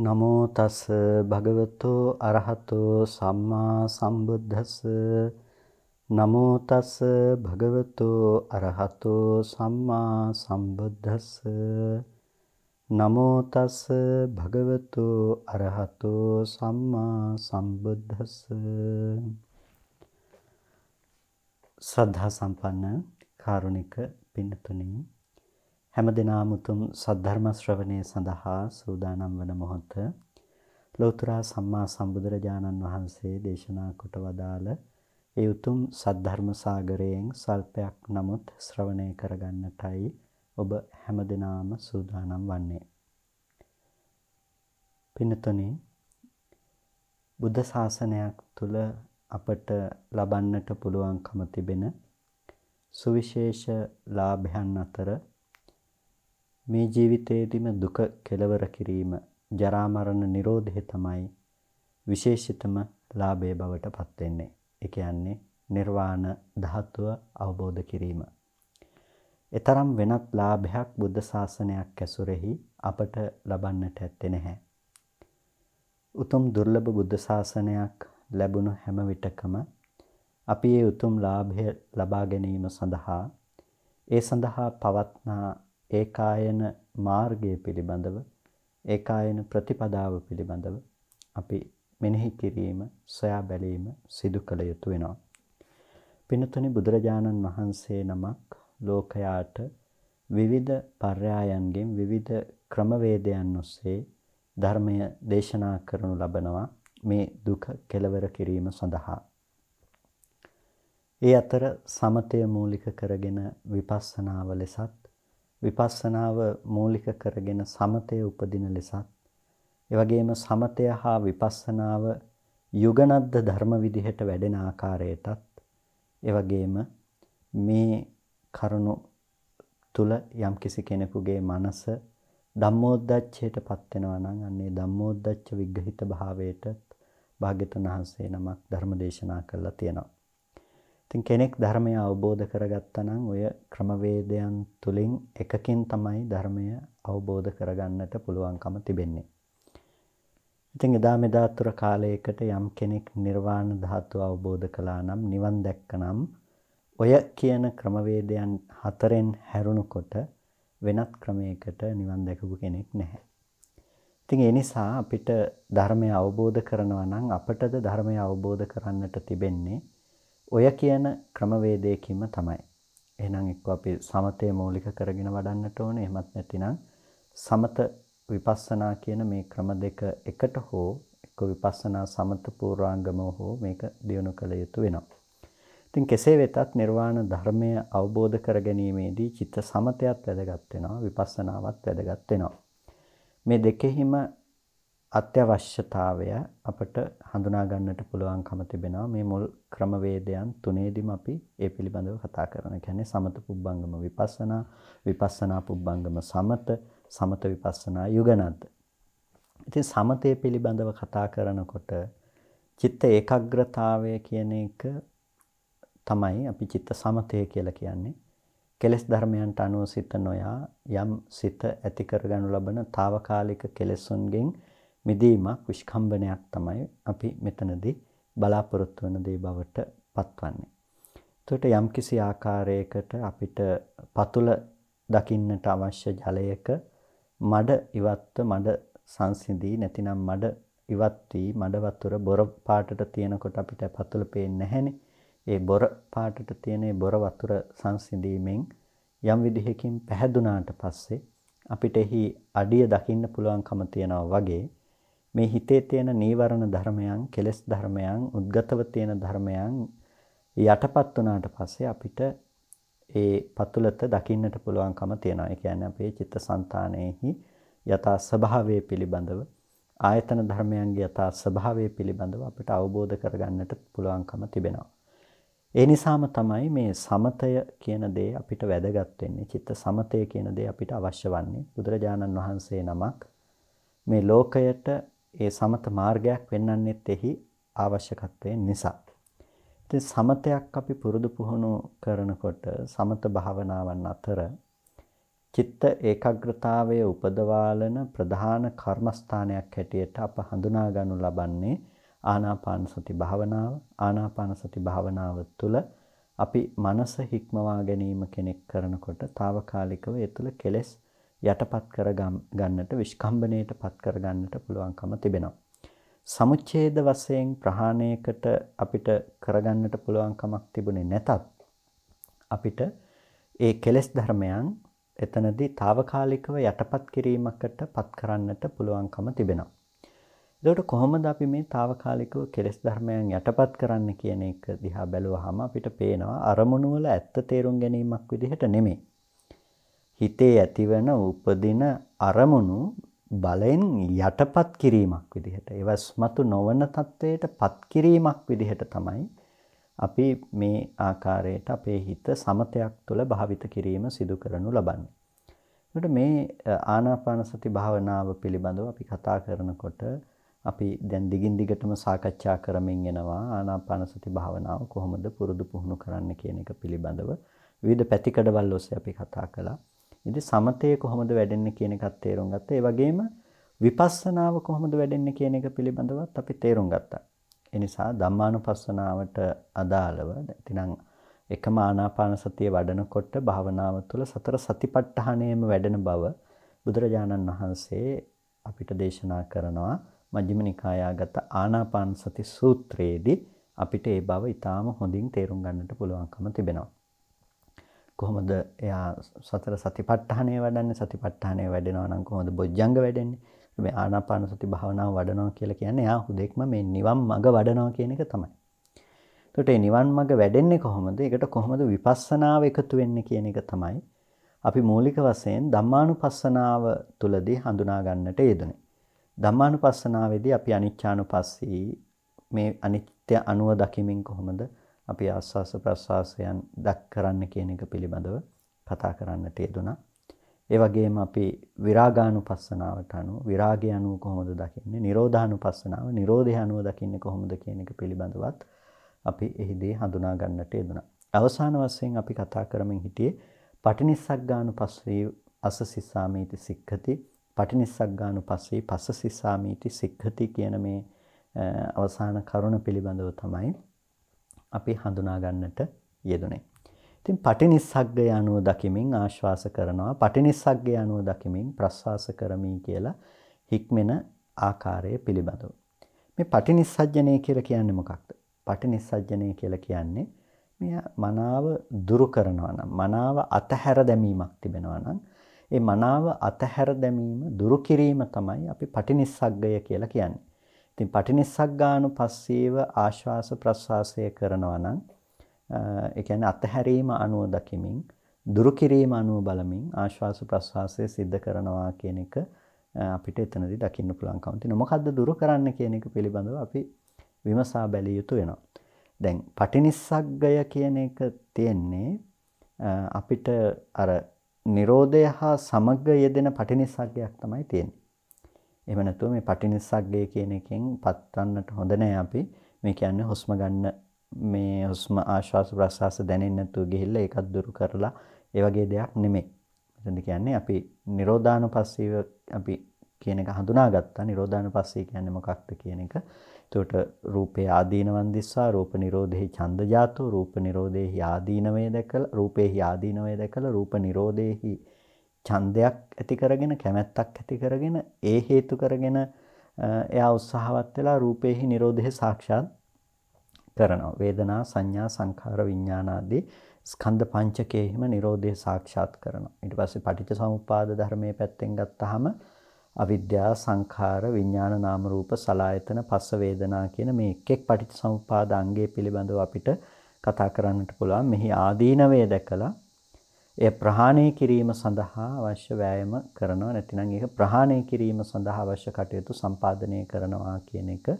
නමෝ තස් භගවතෝ අරහතෝ සම්මා සම්බුද්දස්ස නමෝ තස් භගවතෝ අරහතෝ සම්මා සම්බුද්දස්ස නමෝ තස් භගවතෝ අරහතෝ සම්මා සම්බුද්දස්ස සද්ධා සම්පන්න කාරුණික පින්තුනි හැම දිනාම උතුම් සද්ධර්ම ශ්‍රවණය සඳහා සූදානම් වන මොහොත ලෞතර සම්මා සම්බුදුරජාණන් වහන්සේ දේශනා කොට වදාළ ඒ උතුම් සද්ධර්ම සාගරයෙන් සල්පයක් නමුත් ශ්‍රවණය කරගන්නටයි ඔබ හැම දිනාම සූදානම් වන්නේ. පින්තුනි බුද්ධ ශාසනයක් තුල අපට ලබන්නට පුළුවන්කම තිබෙන සුවිශේෂ ලාභයන් අතර මේ ජීවිතයේදීම දුක කෙලවර කිරීම ජරා මරණ නිරෝධය තමයි විශේෂිතම ලාභය බවට පත් වෙන්නේ. ඒ කියන්නේ නිර්වාණ ධාතුව අවබෝධ කිරීම. එතරම් වෙනත් ලාභයක් බුද්ධ ශාසනයක් ඇසුරෙහි අපට ලබන්නට ඇත්තේ නැහැ. උතුම් දුර්ලභ බුද්ධ ශාසනයක් ලැබුණු හැම විටකම අපි ඒ උතුම් ලාභය ලබා ගැනීම සඳහා ඒ සඳහා පවත්නා ඒකායන මාර්ගය පිළිබඳව ඒකායන ප්‍රතිපදාව පිළිබඳව අපි මෙනෙහි කිරීම සොයා බැලීම සිදු කළ යුතු වෙනවා. පිනතුනි බුදුරජාණන් වහන්සේ නමක් ලෝකයාට විවිධ පර්යායන්ගෙන් විවිධ ක්‍රමවේදයන් ඔස්සේ ධර්මය දේශනා කරනු ලබනවා මේ දුක කෙලවර කිරීම සඳහා. ඒ අතර සමතය මූලික කරගෙන විපස්සනාව ලෙසත් විපස්සනාව මූලික කරගෙන සමතය උපදින ලෙසත් ඒ වගේම සමතය හා විපස්සනාව යුගනද්ද ධර්ම විදිහට වැඩෙන ආකාරයටත් ඒ වගේම මේ කරුණු තුල යම්කිසි කෙනෙකුගේ මනස ධම්මෝද්දච්චයටපත් වෙනවා නම් අන්නේ ධම්මෝද්දච්ච විග්‍රහිත භාවයට භාග්‍යතුන් වහන්සේ නමක් ධර්ම දේශනා කළා තියෙනවා ඉතින් කෙනෙක් ධර්මය අවබෝධ කරගත්තා නම් ඔය ක්‍රමවේදයන් තුලින් එකකින් තමයි ධර්මය අවබෝධ කරගන්නට පුළුවන්කම තිබෙන්නේ. ඉතින් එදා මෙදා තුර කාලයකට යම් කෙනෙක් නිර්වාණ ධාතුව අවබෝධ කළා නම් නිවන් දැක්කනම් ඔය කියන ක්‍රමවේදයන් හතරෙන් හැරුණකොට වෙනත් ක්‍රමයකට නිවන් දැකපු කෙනෙක් නැහැ. ඉතින් ඒ නිසා අපිට ධර්මය අවබෝධ කරනවා නම් අපටද ධර්මය අවබෝධ කරන්නට තිබෙන්නේ ඔය කියන ක්‍රමවේදයකින්ම තමයි. එහෙනම් එක්ක අපි සමතය මූලික කරගෙන වඩන්නට ඕනේ. එහෙමත් නැතිනම් සමත විපස්සනා කියන මේ ක්‍රම දෙක එකට හෝ එක්ක විපස්සනා සමත පූර්වාංගම හෝ මේක දියුණු කළ යුතු වෙනවා. ඉතින් කෙසේ වෙතත් නිර්වාණ ධර්මය අවබෝධ කරගැනීමේදී චිත්ත සමතයත් වැදගත් වෙනවා විපස්සනාවත් වැදගත් වෙනවා මේ දෙකෙහිම අත්‍යවශ්‍යතාවය අපට හඳුනා ගන්නට පුළුවන්කම තිබෙනවා මේ මුල් ක්‍රමවේදයන් තුනේදීම අපි ඒ පිළිබඳව කතා කරන. කියන්නේ සමත පුබ්බංගම විපස්සනා, විපස්සනා පුබ්බංගම සමත, සමත විපස්සනා යුගනත්. ඉතින් සමතය පිළිබඳව කතා කරනකොට චිත්ත ඒකාග්‍රතාවය කියන එක තමයි අපි චිත්ත සමතය කියලා කියන්නේ. කෙලෙස් ධර්මයන්ට අනුව සිත නොයා යම් සිත ඇති කරගනු ලබන తాවකාලික කෙලෙසුන්ගෙන් මිදීමක් විස්කම්බනයක් තමයි අපි මෙතනදී බලාපොරොත්තු වෙන දේ බවට පත්වන්නේ. එතකොට යම්කිසි ආකාරයකට අපිට පතුල දකින්නට අවශ්‍ය ජලයක මඩ ඉවත්ව මඩ සංසිඳී නැතිනම් මඩ ඉවත් වී මඩ වතුර බොර පාටට තියෙනකොට අපිට පතුල පේන්නේ නැහැනේ. ඒ බොර පාටට තියෙන බොර වතුර සංසිඳීමෙන් යම් විදිහකින් පැහැදුනාට පස්සේ අපිට එහි අඩිය දකින්න පුළුවන්කම තියනවා වගේ මේ හිතේ තියෙන නීවරණ ධර්මයන්, කෙලෙස් ධර්මයන්, උද්ගතව තියෙන ධර්මයන් යටපත් වුණාට පස්සේ අපිට ඒ පතුලත දකින්නට පුළුවන්කම තියෙනවා. ඒ කියන්නේ අපේ චිත්තසංතානයේහි යථා ස්වභාවය පිළිබඳව ආයතන ධර්මයන්ගේ යථා ස්වභාවය පිළිබඳව අපිට අවබෝධ කරගන්නට පුළුවන්කම තිබෙනවා. ඒ නිසාම තමයි මේ සමතය කියන දේ අපිට වැදගත් වෙන්නේ. චිත්ත සමතය කියන දේ අපිට අවශ්‍ය වන්නේ. බුදුරජාණන් වහන්සේ නමක් මේ ලෝකයට ඒ සමත මාර්ගයක් වෙන්නන්නේත් එහි අවශ්‍යකත්වය නිසා. ඉතින් සමතයක් අපි පුරුදු පුහුණු කරනකොට සමත භාවනාවන් අතර චිත්ත ඒකාග්‍රතාවය උපදවාලන ප්‍රධාන කර්මස්ථානයක් හැටියට අප හඳුනා ගනු ලබන්නේ ආනාපාන සති භාවනාව. ආනාපාන සති භාවනාව තුළ අපි මනස හික්මවා ගැනීම කෙනෙක් කරනකොට తాවකාලිකව ඒ තුළ කෙලෙස් යටපත් කර ගන්නට විස්කම්බණයට පත් කර ගන්නට පුළුවන්කම තිබෙනවා. සමුච්ඡේද වශයෙන් ප්‍රහාණයකට අපිට කරගන්නට පුළුවන්කමක් තිබුණේ නැතත් අපිට ඒ කෙලෙස් ධර්මයන් එතනදී తాවකාලිකව යටපත් කිරීමකට පත් කරන්නට පුළුවන්කම තිබෙනවා. එතකොට කොහොමද අපි මේ తాවකාලිකව කෙලෙස් ධර්මයන් යටපත් කරන්න කියන එක දිහා බැලුවහම අපිට පේනවා අරමුණු වල ඇත්ත තේරුම් ගැනීමක් විදිහට නෙමෙයි. හිතේ ඇතිවන උපදින අරමුණු බලෙන් යටපත් කිරීමක් විදිහට එවස්මතු නොවන තත්වයට පත් කිරීමක් විදිහට තමයි අපි මේ ආකාරයට අපේ හිත සමතයක් තුළ භාවිත කිරීම සිදු කරනු ලබන්නේ. එතකොට මේ ආනාපාන සති භාවනාව පිළිබඳව අපි කතා කරනකොට අපි දැන් දිගින් දිගටම සාකච්ඡා කරමින් යනවා ආනාපාන සති භාවනාව කොහොමද පුරුදු පුහුණු කරන්න කියන එක පිළිබඳව විවිධ පැතිකඩවල් ඔස්සේ අපි කතා කළා. ඉතින් සමතේ කොහොමද වැඩෙන්නේ කියන එකත් තේරුම් ගත්තා. ඒ වගේම විපස්සනාව කොහොමද වැඩෙන්නේ කියන එක පිළිබඳවත් අපි තේරුම් ගත්තා. ඒ නිසා ධම්මානුපස්සනාවට අදාළව එතනම් එකම ආනාපාන සතිය වඩනකොට භාවනාව තුළ සතර සතිපට්ඨානයම වැඩෙන බව බුදුරජාණන් වහන්සේ අපිට දේශනා කරනවා මජ්ක්‍ධිම නිකායාගත ආනාපාන සති සූත්‍රයේදී අපිට ඒ බව ඊටාම හොඳින් තේරුම් ගන්නට පුළුවන්කම තිබෙනවා. කොහොමද එයා සතර සතිපට්ඨානය වඩන්නේ සතිපට්ඨානය වැඩෙනවා නම් කොහොමද බොජ්ජංග වැඩෙන්නේ මේ ආනාපාන සති භාවනාව වඩනවා කියලා කියන්නේ එයා හුදෙක්ම මේ නිවන් මඟ වඩනවා කියන එක තමයි. එතකොට මේ නිවන් මඟ වැඩෙන්නේ කොහොමද? ඒකට කොහොමද විපස්සනාව එකතු වෙන්නේ කියන එක තමයි අපි මූලික වශයෙන් ධම්මානුපස්සනාව තුලදී හඳුනා ගන්නට යෙදුනේ. ධම්මානුපස්සනාවේදී අපි අනිච්චානුපස්සී මේ අනිත්‍ය අනුව දකිමින් කොහොමද අපි ආස්වාස ප්‍රස්වාසයන් දක් කරන්න කියන එක පිළිබඳව කතා කරන්නට යෙදුණා. ඒ වගේම අපි විරාගානුපස්සනාවට අනුව විරාගය අනුව කොහොමද දකින්නේ? නිරෝධානුපස්සනාව නිරෝධය අනුව දකින්නේ කොහොමද කියන එක පිළිබඳවත් අපි එහිදී හඳුනා ගන්නට යෙදුණා. අවසාන වශයෙන් අපි කතා කරමින් හිටියේ පටිනිස්සග්ගානුපස්සී අසසිසාමීති සික්ඛති පටිනිස්සග්ගානුපස්සී පස්සසිසාමීති සික්ඛති කියන මේ අවසාන කරුණ පිළිබඳව තමයි අපි හඳුනා ගන්නට යෙදුනේ. ඉතින් පටිනිස්සග්ගය අනුව දකිමින් ආශ්වාස කරනවා පටිනිස්සග්ගය අනුව දකිමින් ප්‍රශ්වාස කරමි කියලා හික්මෙන ආකාරය පිළිබඳව. මේ පටිනිස්සජ්ජනය කියලා කියන්නේ මොකක්ද? පටිනිස්සජ්ජනය කියලා කියන්නේ මේ මනාව දුරු කරනවා නම් මනාව අතහැර දැමීමක් තිබෙනවා නම් ඒ මනාව අතහැර දැමීම දුරු කිරීම තමයි අපි පටිනිස්සග්ගය කියලා කියන්නේ. ඉතින් පටිනිස්සග්ගානුපස්සීව ආශ්වාස ප්‍රශ්වාසය කරනවා නම් ඒ කියන්නේ අතහැරීම අනුව දකිමින් දුරු කිරීම අනුව බලමින් ආශ්වාස ප්‍රශ්වාසය සිද්ධ කරනවා කියන එක අපිට එතනදී දකින්න පුළුවන්කම තියෙනවා. මොකද්ද දුරු කරන්න කියන එක පිළිබඳව අපි විමසා බැලිය යුතු වෙනවා. දැන් පටිනිස්සග්ගය කියන එක තියෙන්නේ අපිට අර Nirodha හා සමග යෙදෙන පටිනිස්සග්ගයක් තමයි තියෙන්නේ. එහෙම නැතුව මේ පටිනිස්සග්ගය කියන එකෙන් පත්වන්නට හොඳ නෑ අපි. මේ කියන්නේ හුස්ම ගන්න මේ හුස්ම ආශ්වාස ප්‍රශ්වාස දැනෙන්නේ නැතුව ගිහිල්ලා ඒකත් දුරු කරලා ඒ වගේ දෙයක් නෙමෙයි. එතනද කියන්නේ අපි නිරෝධානුපස්සීව අපි කියන එක හඳුනාගත්තා. නිරෝධානුපස්සී කියන්නේ මොකක්ද කියන එක. එතකොට රූපේ ආදීනවන් දිස්වා රූප නිරෝධෙහි ඡන්ද ජාතෝ රූප නිරෝධෙහි ආදීනවේ දැකලා රූපේහි ආදීනවේ දැකලා රූප නිරෝධෙහි ඡන්දයක් ඇති කරගෙන කැමැත්තක් ඇති කරගෙන ඒ හේතු කරගෙන එයා උත්සාහවත් වෙලා රූපේහි Nirodhe සාක්ෂාත් කරනවා වේදනා සංඥා සංඛාර විඥානාදී ස්කන්ධ පංචකයේම Nirodhe සාක්ෂාත් කරනවා ඊට පස්සේ පටිච්චසමුප්පාද ධර්මයේ පැත්තෙන් ගත්තාම අවිද්‍යා සංඛාර විඥාන නාම රූප සලායතන පස්ස වේදනා කියන මේ එක් එක් පටිච්චසමුප්පාද අංගය පිළිබඳව අපිට කතා කරන්නට පුළුවන් මෙහි ආදීනවය දැකලා එය ප්‍රහාණය කිරීම සඳහා අවශ්‍ය වෑයම කරනවා නැතිනම් ඒක ප්‍රහාණය කිරීම සඳහා අවශ්‍ය කටයුතු සම්පාදනය කරනවා කියන එක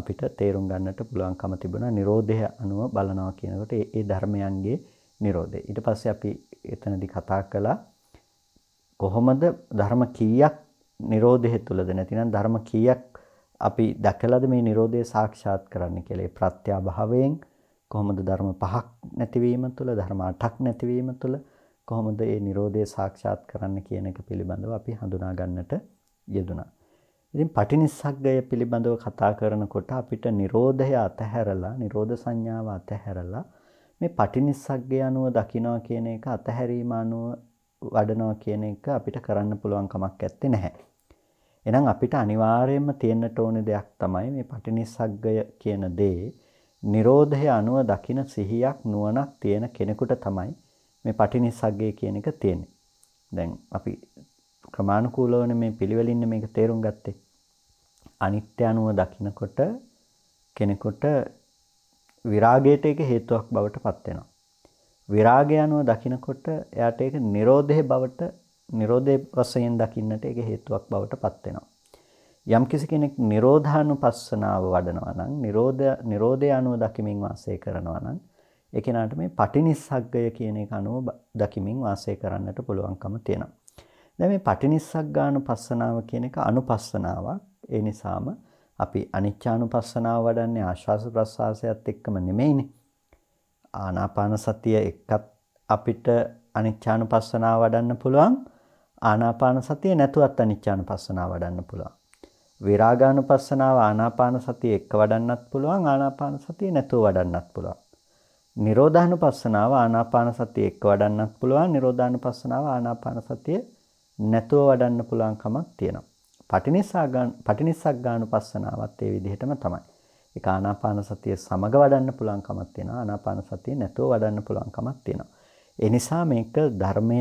අපිට තේරුම් ගන්නට පුළුවන්කම තිබුණා Nirodha අනුව බලනවා කියනකොට ඒ ධර්මයන්ගේ Nirodha ඊට පස්සේ අපි එතනදී කතා කළා කොහොමද ධර්ම කීයක් Nirodha තුලද නැතිනම් ධර්ම කීයක් අපි දැකලාද මේ Nirodha සාක්ෂාත් කරන්න කියලා ඒ ප්‍රත්‍යභාවයෙන් කොහොමද ධර්ම පහක් නැතිවීම තුළ ධර්ම අටක් නැතිවීම තුළ කොහොමද මේ Nirodhe සාක්ෂාත් කරන්න කියන එක පිළිබඳව අපි හඳුනා ගන්නට යෙදුනා. ඉතින් පටිනිස්සග්ගය පිළිබඳව කතා කරනකොට අපිට Nirodhaය අතහැරලා Nirodha සංඥාව අතහැරලා මේ පටිනිස්සග්ගය අනුව දකිනවා කියන එක අතහැරීම අනුව වඩනවා කියන එක අපිට කරන්න පුළුවන් කමක් ඇත්තේ නැහැ. එහෙනම් අපිට අනිවාර්යයෙන්ම තියෙන්නට ඕන දෙයක් තමයි මේ පටිනිස්සග්ගය කියන දේ. Nirodhaය අනුව දකින සිහියක් නුවණක් තියෙන කෙනෙකුට තමයි මේ පටිනිස්සග්ගය කියන එක තියෙන්නේ. දැන් අපි ක්‍රමානුකූලවන මේ පිළිවෙලින්න මේක තේරුම් ගත්තේ. අනිත්‍ය අනුව දකිනකොට කෙනෙකුට විරාගයට ඒක හේතුවක් බවට පත් වෙනවා. විරාගය අනුව දකිනකොට එයාට ඒක Nirodhe බවට Nirodhe වශයෙන් දකින්නට ඒක හේතුවක් බවට පත් වෙනවා. යම් කිසි කෙනෙක් Nirodhanupassanaව වඩනවා නම් Nirodha Nirodhe අනුව දකිමින් වාසය කරනවා නම් එකනට මේ පටිනිස්සග්ගය කියන එක අනුව දකිමින් වාසය කරන්නට පුළුවන්කම තියෙනවා. දැන් මේ පටිනිස්සග්ගානු පස්සනාව කියන එක අනුපස්සනාවක්. ඒ නිසාම අපි අනිච්චානුපස්සනාව වඩන්නේ ආශ්වාස ප්‍රශ්වාසයත් එක්කම නෙමෙයිනේ. ආනාපාන සතිය එක්කත් අපිට අනිච්චානුපස්සනාව වඩන්න පුළුවන්. ආනාපාන සතිය නැතුවත් අනිච්චානුපස්සනාව වඩන්න පුළුවන්. විරාගානුපස්සනාව ආනාපාන සතිය එක්ක වඩන්නත් පුළුවන් ආනාපාන සතිය නැතුව වඩන්නත් පුළුවන්. නිරෝධානුපස්සනාව ආනාපාන සතිය එක්ක වඩන්නත් පුළුවන් නිරෝධානුපස්සනාව ආනාපාන සතිය නැතුව වඩන්න පුළුවන් කමක් තියෙනවා. පටිනිස්සග්ගාන පටිනිස්සග්ගානුපස්සනාවත් ඒ විදිහටම තමයි. ඒක ආනාපාන සතිය සමග වඩන්න පුළුවන් කමක් තියෙනවා. ආනාපාන සතිය නැතුව වඩන්න පුළුවන් කමක් තියෙනවා. ඒ නිසා මේක ධර්මය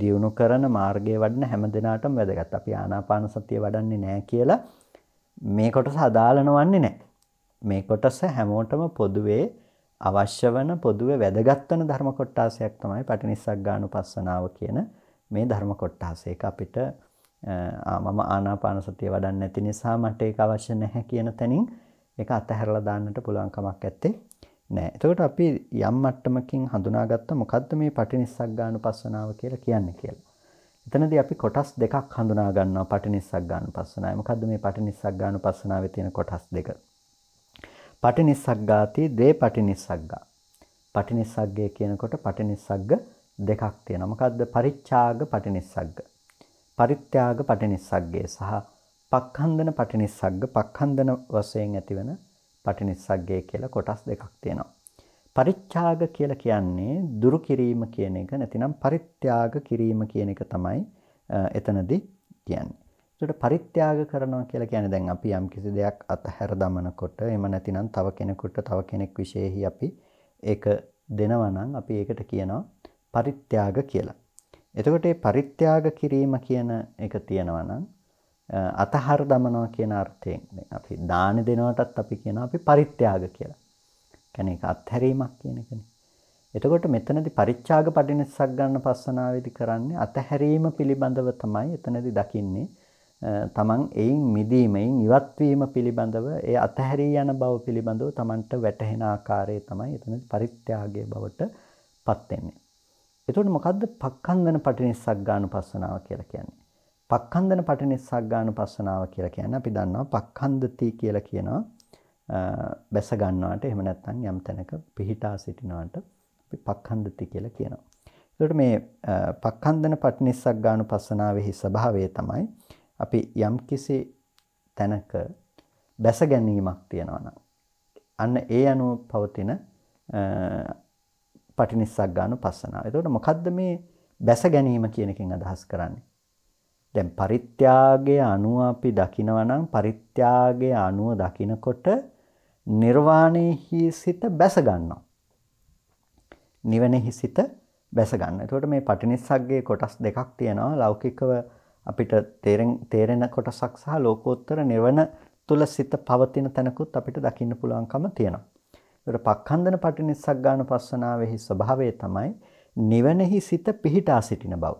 දියුණු කරන මාර්ගයේ වඩන හැම දිනාටම වැදගත්. අපි ආනාපාන සතිය වඩන්නේ නැහැ කියලා මේ කොටස අදාළනවන්නේ නැහැ. මේ කොටස හැමෝටම පොදුවේ අවශ්‍ය වන පොදුවේ වැදගත් වෙන ධර්ම කොටාසයක් තමයි පටිනිස්සග්ගානුපස්සනාව කියන මේ ධර්ම කොටාස. ඒක අපිට මම ආනාපාන සතිය වඩන්නේ නැති නිසා මට ඒක අවශ්‍ය නැහැ කියන තැනින් ඒක අතහැරලා දාන්නට පුළුවන් කමක් නැත්තේ නෑ. එතකොට අපි යම් මට්ටමකින් හඳුනාගත්ත මොකද්ද මේ පටිනිස්සග්ගානුපස්සනාව කියලා කියන්නේ කියලා. එතනදී අපි කොටස් දෙකක් හඳුනා ගන්නවා පටිනිස්සග්ගානුපස්සනාවයි. මොකද්ද මේ පටිනිස්සග්ගානුපස්සනාවේ තියෙන කොටස් දෙක? පටිනිස්සග්ගාති දේ පටිනිස්සග්ගා. පටිනිස්සග්ගය කියනකොට පටිනිස්සග්ග දෙකක් තියෙනවා. මොකද්ද? පරිත්‍යාග පටිනිස්සග්ග. පරිත්‍යාග පටිනිස්සග්ගය සහ පක්ඛන්දන පටිනිස්සග්ග පක්ඛන්දන වශයෙන් ඇතිවන පටිනිස්සග්ගය කියලා කොටස් දෙකක් තියෙනවා. පරිත්‍යාග කියලා කියන්නේ දුරු කිරීම කියන එක නැතිනම් පරිත්‍යාග කිරීම කියන එක තමයි එතනදී කියන්නේ. ඒකට පරිත්‍යාග කරනවා කියලා කියන්නේ දැන් අපි යම් කිසි දෙයක් අතහැර දමනකොට එහෙම නැතිනම් තව කෙනෙකුට තව කෙනෙක් විශේෂෙහි අපි ඒක දෙනවා නම් අපි ඒකට කියනවා පරිත්‍යාග කියලා. එතකොට මේ පරිත්‍යාග කිරීම කියන එක තියෙනවා නම් අතහර දමනවා කියන අර්ථයෙන් අපි දාන දෙනවටත් අපි කියන අපි පරිත්‍යාග කියලා. කැන එක අත්හැරීමක් කියන එකන. එතකොට මෙතනදි පරිච්චාග පටිනිස්සක් ගන්න පස්සනාවදි කරන්නේ අතහැරීම පිළිබඳව තමයි එතනදි දකින්නේ තමන් එයින් මිදීමයින් ඉවත්වීම පිළිබඳව ඒ අතහැරී යන බව පිළිබඳව තමන්ට වැටහෙන ආකාරයේ තමයි එතන පරිත්‍යාගයේ බවට පත් වෙන්නේ. එතකොට මොකද්ද පක්ඛන්දන පටිනිස්සග්ගානුපස්සනාව කියලා කියන්නේ? පක්ඛන්දන පටිනිස්සග්ගානුපස්සනාව කියලා කියන්නේ අපි දන්නවා පක්ඛන්දති කියලා කියනවා බැස ගන්නවාට එහෙම නැත්නම් යම් තැනක පිහිටා සිටිනවාට අපි පක්ඛන්දති කියලා කියනවා. එතකොට මේ පක්ඛන්දන පටිනිස්සග්ගානුපස්සනාවේ ස්වභාවය තමයි අපි යම්කිසි තැනක බැස ගැනීමක් තියෙනවා නම් අන්න ඒ අනුව පවතින පටිනිස්සක් ගන්න පස්සනාව. එතකොට මොකද්ද මේ බැස ගැනීම කියන එකෙන් අදහස් කරන්නේ? දැන් පරිත්‍යාගයේ අණුව අපි දකිනවා නම් පරිත්‍යාගයේ අණුව දකිනකොට නිර්වාණයෙහි සිත බැස ගන්නවා. නිවනෙහි සිත බැස ගන්න. එතකොට මේ පටිනිස්සග්ගේ කොටස් දෙකක් තියෙනවා. ලෞකිකව අපිට තේරෙන් තේරෙන කොටසක් සහ ලෝකෝත්තර නිවන තුල සිත පවතින තැනකුත් අපිට දකින්න පුළුවන්කම තියෙනවා. ඒතර පක්ඛන්දන පටිනිස්සක් ගන්න පස්සනාවේහි ස්වභාවය තමයි නිවනෙහි සිත පිහිටා සිටින බව.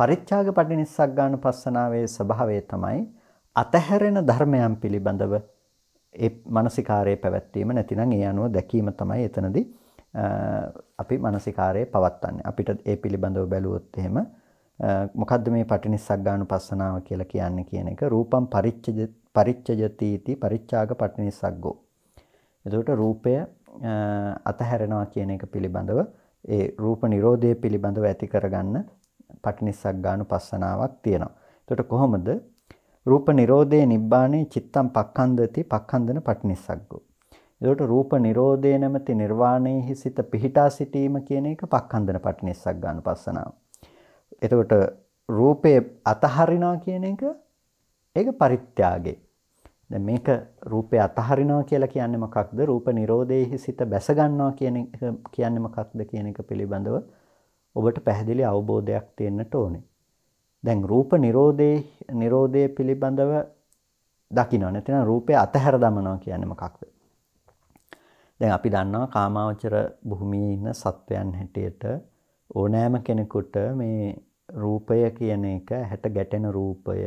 පරිත්‍යාග පටිනිස්සක් ගන්න පස්සනාවේ ස්වභාවය තමයි අතහැරෙන ධර්මයන් පිළිබඳව ඒ මානසිකාරයේ පැවැත්වීම නැතිනම් ඒ අනුව දැකීම තමයි එතනදී අපි මානසිකාරයේ පවත්න්නේ. අපිට ඒ පිළිබඳව බැලුවොත් එහෙම මොකද්ද මේ පටිනිස්සග්ගානුපස්සනාව කියලා කියන්නේ කියන එක රූපම් පරිච්ඡජ පරිච්ඡජතිති පරිච්ඡාග පටිනිස්සග්ගෝ. එතකොට රූපය අතහැරෙනවා කියන එක පිළිබඳව ඒ රූප නිරෝධය පිළිබඳව ඇති කරගන්න පටිනිස්සග්ගානුපස්සනාවක් තියෙනවා. එතකොට කොහොමද රූප නිරෝධේ නිබ්බාණේ චිත්තම් පක්ඛන්දති පක්ඛන්දන පටිනිස්සග්ගෝ. එතකොට රූප නිරෝධේ නැමැති නිර්වාණයෙහි සිත පිහිටා සිටීම කියන එක පක්ඛන්දන පටිනිස්සග්ගානුපස්සනාව. එතකොට රූපය අතහරිනා කියන එක ඒක පරිත්‍යාගේ. දැන් මේක රූපය අතහරිනවා කියලා කියන්නේ මොකක්ද? රූප නිරෝධයේහි සිත බැස ගන්නවා කියන එක කියන්නේ මොකක්ද කියන එක පිළිබඳව ඔබට පැහැදිලි අවබෝධයක් තියෙන්නට ඕනේ. දැන් රූප නිරෝධයේ නිරෝධය පිළිබඳව දකින්න නැත්නම් රූපය අතහැර දමනවා කියන්නේ මොකක්ද? දැන් අපි දන්නවා කාමාවචර භූමියේ ඉන්න සත්වයන් හැටියට ඕනෑම කෙනෙකුට මේ රූපය කියන එක හැට ගැටෙන රූපය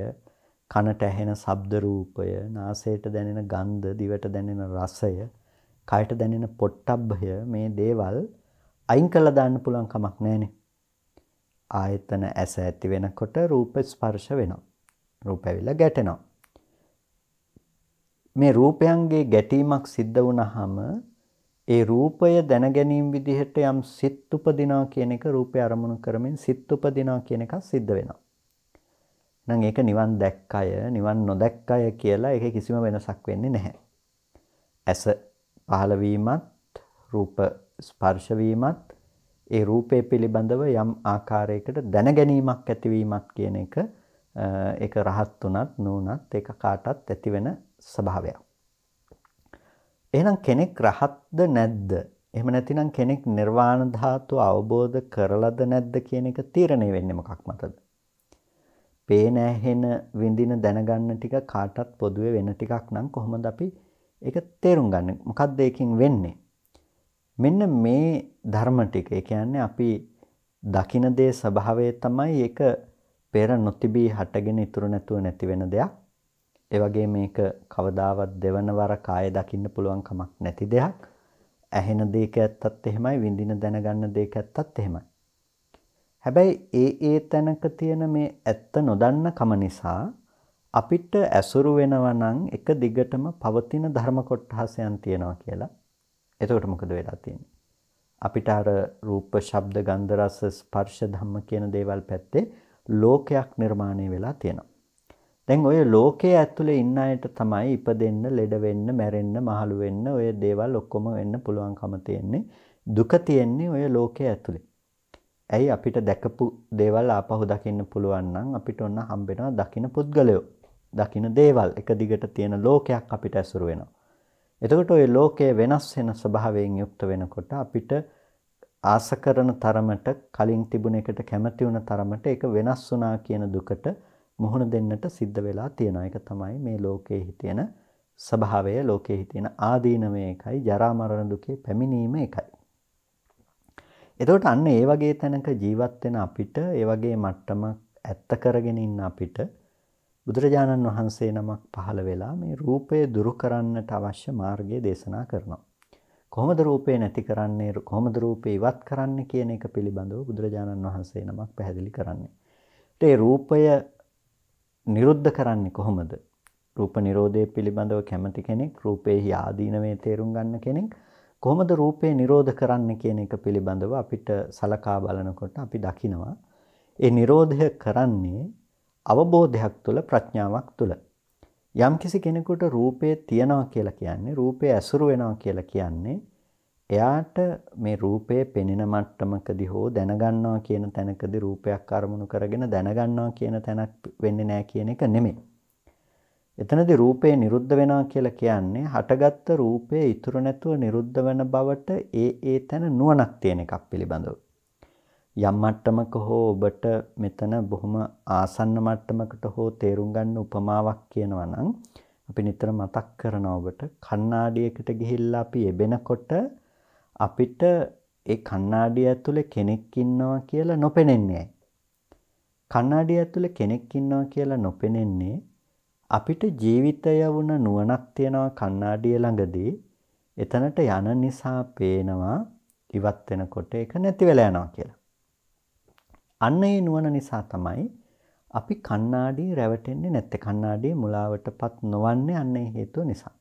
කනට ඇහෙන ශබ්ද රූපය නාසයට දැනෙන ගන්ධ දිවට දැනෙන රසය කයට දැනෙන පොට්ටබ්බය මේ දේවල් අයින් කළා දාන්න පුළුවන් කමක් නැහැනේ ආයතන ඇස ඇති වෙනකොට රූප ස්පර්ශ වෙනවා රූප ඇවිල්ලා ගැටෙනවා මේ රූපයන්ගේ ගැටීමක් සිද්ධ වුණාම ඒ රූපය දැනගැනීම් විදිහට යම් සිත් උපදිනා කියන එක රූපය අරමුණු කරමින් සිත් උපදිනා කියන එක සිද්ධ වෙනවා. නම් ඒක නිවන් දැක්කය නිවන් නොදැක්කය කියලා ඒක කිසිම වෙනසක් වෙන්නේ නැහැ. ඇස පහළවීමත් රූප ස්පර්ශවීමත් ඒ රූපය පිළිබඳව යම් ආකාරයකට දැනගැනීමක් ඇතිවීමත් කියන එක ඒක රහත් වුණත් නුනත් ඒක කාටත් ඇතිවෙන ස්වභාවයක්. එහෙනම් කෙනෙක් රහත්ද නැද්ද? එහෙම නැතිනම් කෙනෙක් නිර්වාණ ධාතුව අවබෝධ කරලද නැද්ද කියන එක තීරණය වෙන්නේ මොකක් මතද? පේන ඇහෙන විඳින දැනගන්න ටික කාටත් පොදුවේ වෙන ටිකක් නම් කොහොමද අපි ඒක තේරුම් ගන්න? මොකක්ද ඒකෙන් වෙන්නේ? මෙන්න මේ ධර්ම ටික ඒ කියන්නේ අපි දකින දේ ස්වභාවය තමයි ඒක පෙර නොතිබී හටගෙන ඉතුරු නැතුව නැති වෙන දෙයක්. ඒ වගේ මේක කවදාවත් දෙවන වර කාය දකින්න පුළුවන් කමක් නැති දෙයක්. ඇහෙන දෙයක ඇත්තත් එහෙමයි, විඳින දැනගන්න දෙයක ඇත්තත් එහෙමයි. හැබැයි ඒ ඒ තැනක තියෙන මේ ඇත්ත නොදන්න කම නිසා අපිට ඇසුරු වෙනවා නම් එක දිගටම පවතින ධර්ම කොටහසයන් තියෙනවා කියලා. එතකොට මොකද වෙලා තියෙන්නේ? අපිට අර රූප, ශබ්ද, ගන්ධ, රස, ස්පර්ශ ධම්ම කියන දේවල් පැත්තේ ලෝකයක් නිර්මාණය වෙලා තියෙනවා. දැන් ඔය ලෝකයේ ඇතුලේ ඉන්න අයට තමයි ඉපදෙන්න, ලෙඩ වෙන්න, මැරෙන්න, මහලු වෙන්න ඔය දේවල් ඔක්කොම වෙන්න පුළුවන්කම තියෙන්නේ. දුක තියෙන්නේ ඔය ලෝකයේ ඇතුලේ. ඇයි අපිට දැකපු දේවල් ආපහු දකින්න පුළුවන් නම් අපිට ඔන්න හම්බෙනවා දකින්න පුද්ගලයෝ. දකින්න දේවල් එක දිගට තියෙන ලෝකයක් අපිට ඇසුරු වෙනවා. එතකොට ওই ලෝකයේ වෙනස් වෙන ස්වභාවයෙන් යුක්ත වෙනකොට අපිට ආස කරන තරමට කලින් තිබුණ එකට කැමති වුණ තරමට ඒක වෙනස් වුණා කියන දුකට මුහුණ දෙන්නට සිද්ධ වෙලා තියෙනවා. ඒක තමයි මේ ලෝකයේ හිතෙන ස්වභාවය, ලෝකයේ හිතෙන ආදීනමය එකයි, ජරා මරණ දුකේ පැමිණීම එකයි. එතකොට අන්න ඒ වගේ තැනක ජීවත් වෙන අපිට, ඒ වගේ මට්ටමක් ඇත්ත කරගෙන ඉන්න අපිට බුදුරජාණන් වහන්සේ නමක් පහළ වෙලා මේ රූපය දුරු කරන්නට අවශ්‍ය මාර්ගය දේශනා කරනවා. කොහොමද රූපේ නැති කරන්නේ කොහොමද රූපේ ඉවත් කරන්නේ කියන එක පිළිබඳව බුදුරජාණන් වහන්සේ නමක් පැහැදිලි කරන්නේ. ඒ රූපය නිරුද්ධ කරන්නේ කොහොමද? රූප නිරෝධය පිළිබඳව කැමති කෙනෙක්, රූපේහි ආදීනවේ තේරුම් ගන්න කෙනෙක් කොහොමද රූපේ නිරෝධ කරන්න කියන එක පිළිබඳව අපිට සලකා බලනකොට අපි දකිනවා ඒ නිරෝධය කරන්නේ අවබෝධයක් තුළ ප්‍රඥාවක් තුළ. යම්කිසි කෙනෙකුට රූපේ තියනවා කියලා කියන්නේ රූපේ ඇසුරු වෙනවා කියලා කියන්නේ එයාට මේ රූපය පෙනෙන මට්ටමකදී හෝ දැනගන්නවා කියන තැනකදී රූපයක් අරමුණු කරගෙන දැනගන්නවා කියන තැනක් වෙන්නේ නැහැ කියන එක නෙමෙයි. එතනදී රූපය නිරුද්ධ වෙනවා කියලා කියන්නේ හටගත්ත රූපය ඉතුරු නැතුව නිරුද්ධ වෙන බවට ඒ ඒ තැන නුවණක් තියෙන එකක් පිළිබඳව. යම් මට්ටමක හෝ ඔබට මෙතන බොහොම ආසන්න මට්ටමකට හෝ තේරුම් ගන්න උපමාවක් කියනවා නම් අපි නිතර මතක් කරන ඔබට කණ්ණාඩියකට ගිහිල්ලා අපි එබෙනකොට අපිට ඒ කණ්ණාඩිය ඇතුලේ කෙනෙක් ඉන්නවා කියලා නොපෙනෙන්නේ ඇයි? කණ්ණාඩිය ඇතුලේ කෙනෙක් ඉන්නවා කියලා නොපෙනෙන්නේ අපිට ජීවිතය වුණ නුවණක් තියනවා කණ්ණාඩිය ළඟදී එතනට යන නිසා පේනවා ඉවත් වෙනකොට ඒක නැති වෙලා යනවා කියලා. අන්න ඒ නුවණ නිසා තමයි අපි කණ්ණාඩිය රැවටෙන්නේ නැත්තේ කණ්ණාඩිය මුලාවටපත් නොවන්නේ අන්න ඒ හේතුව නිසා.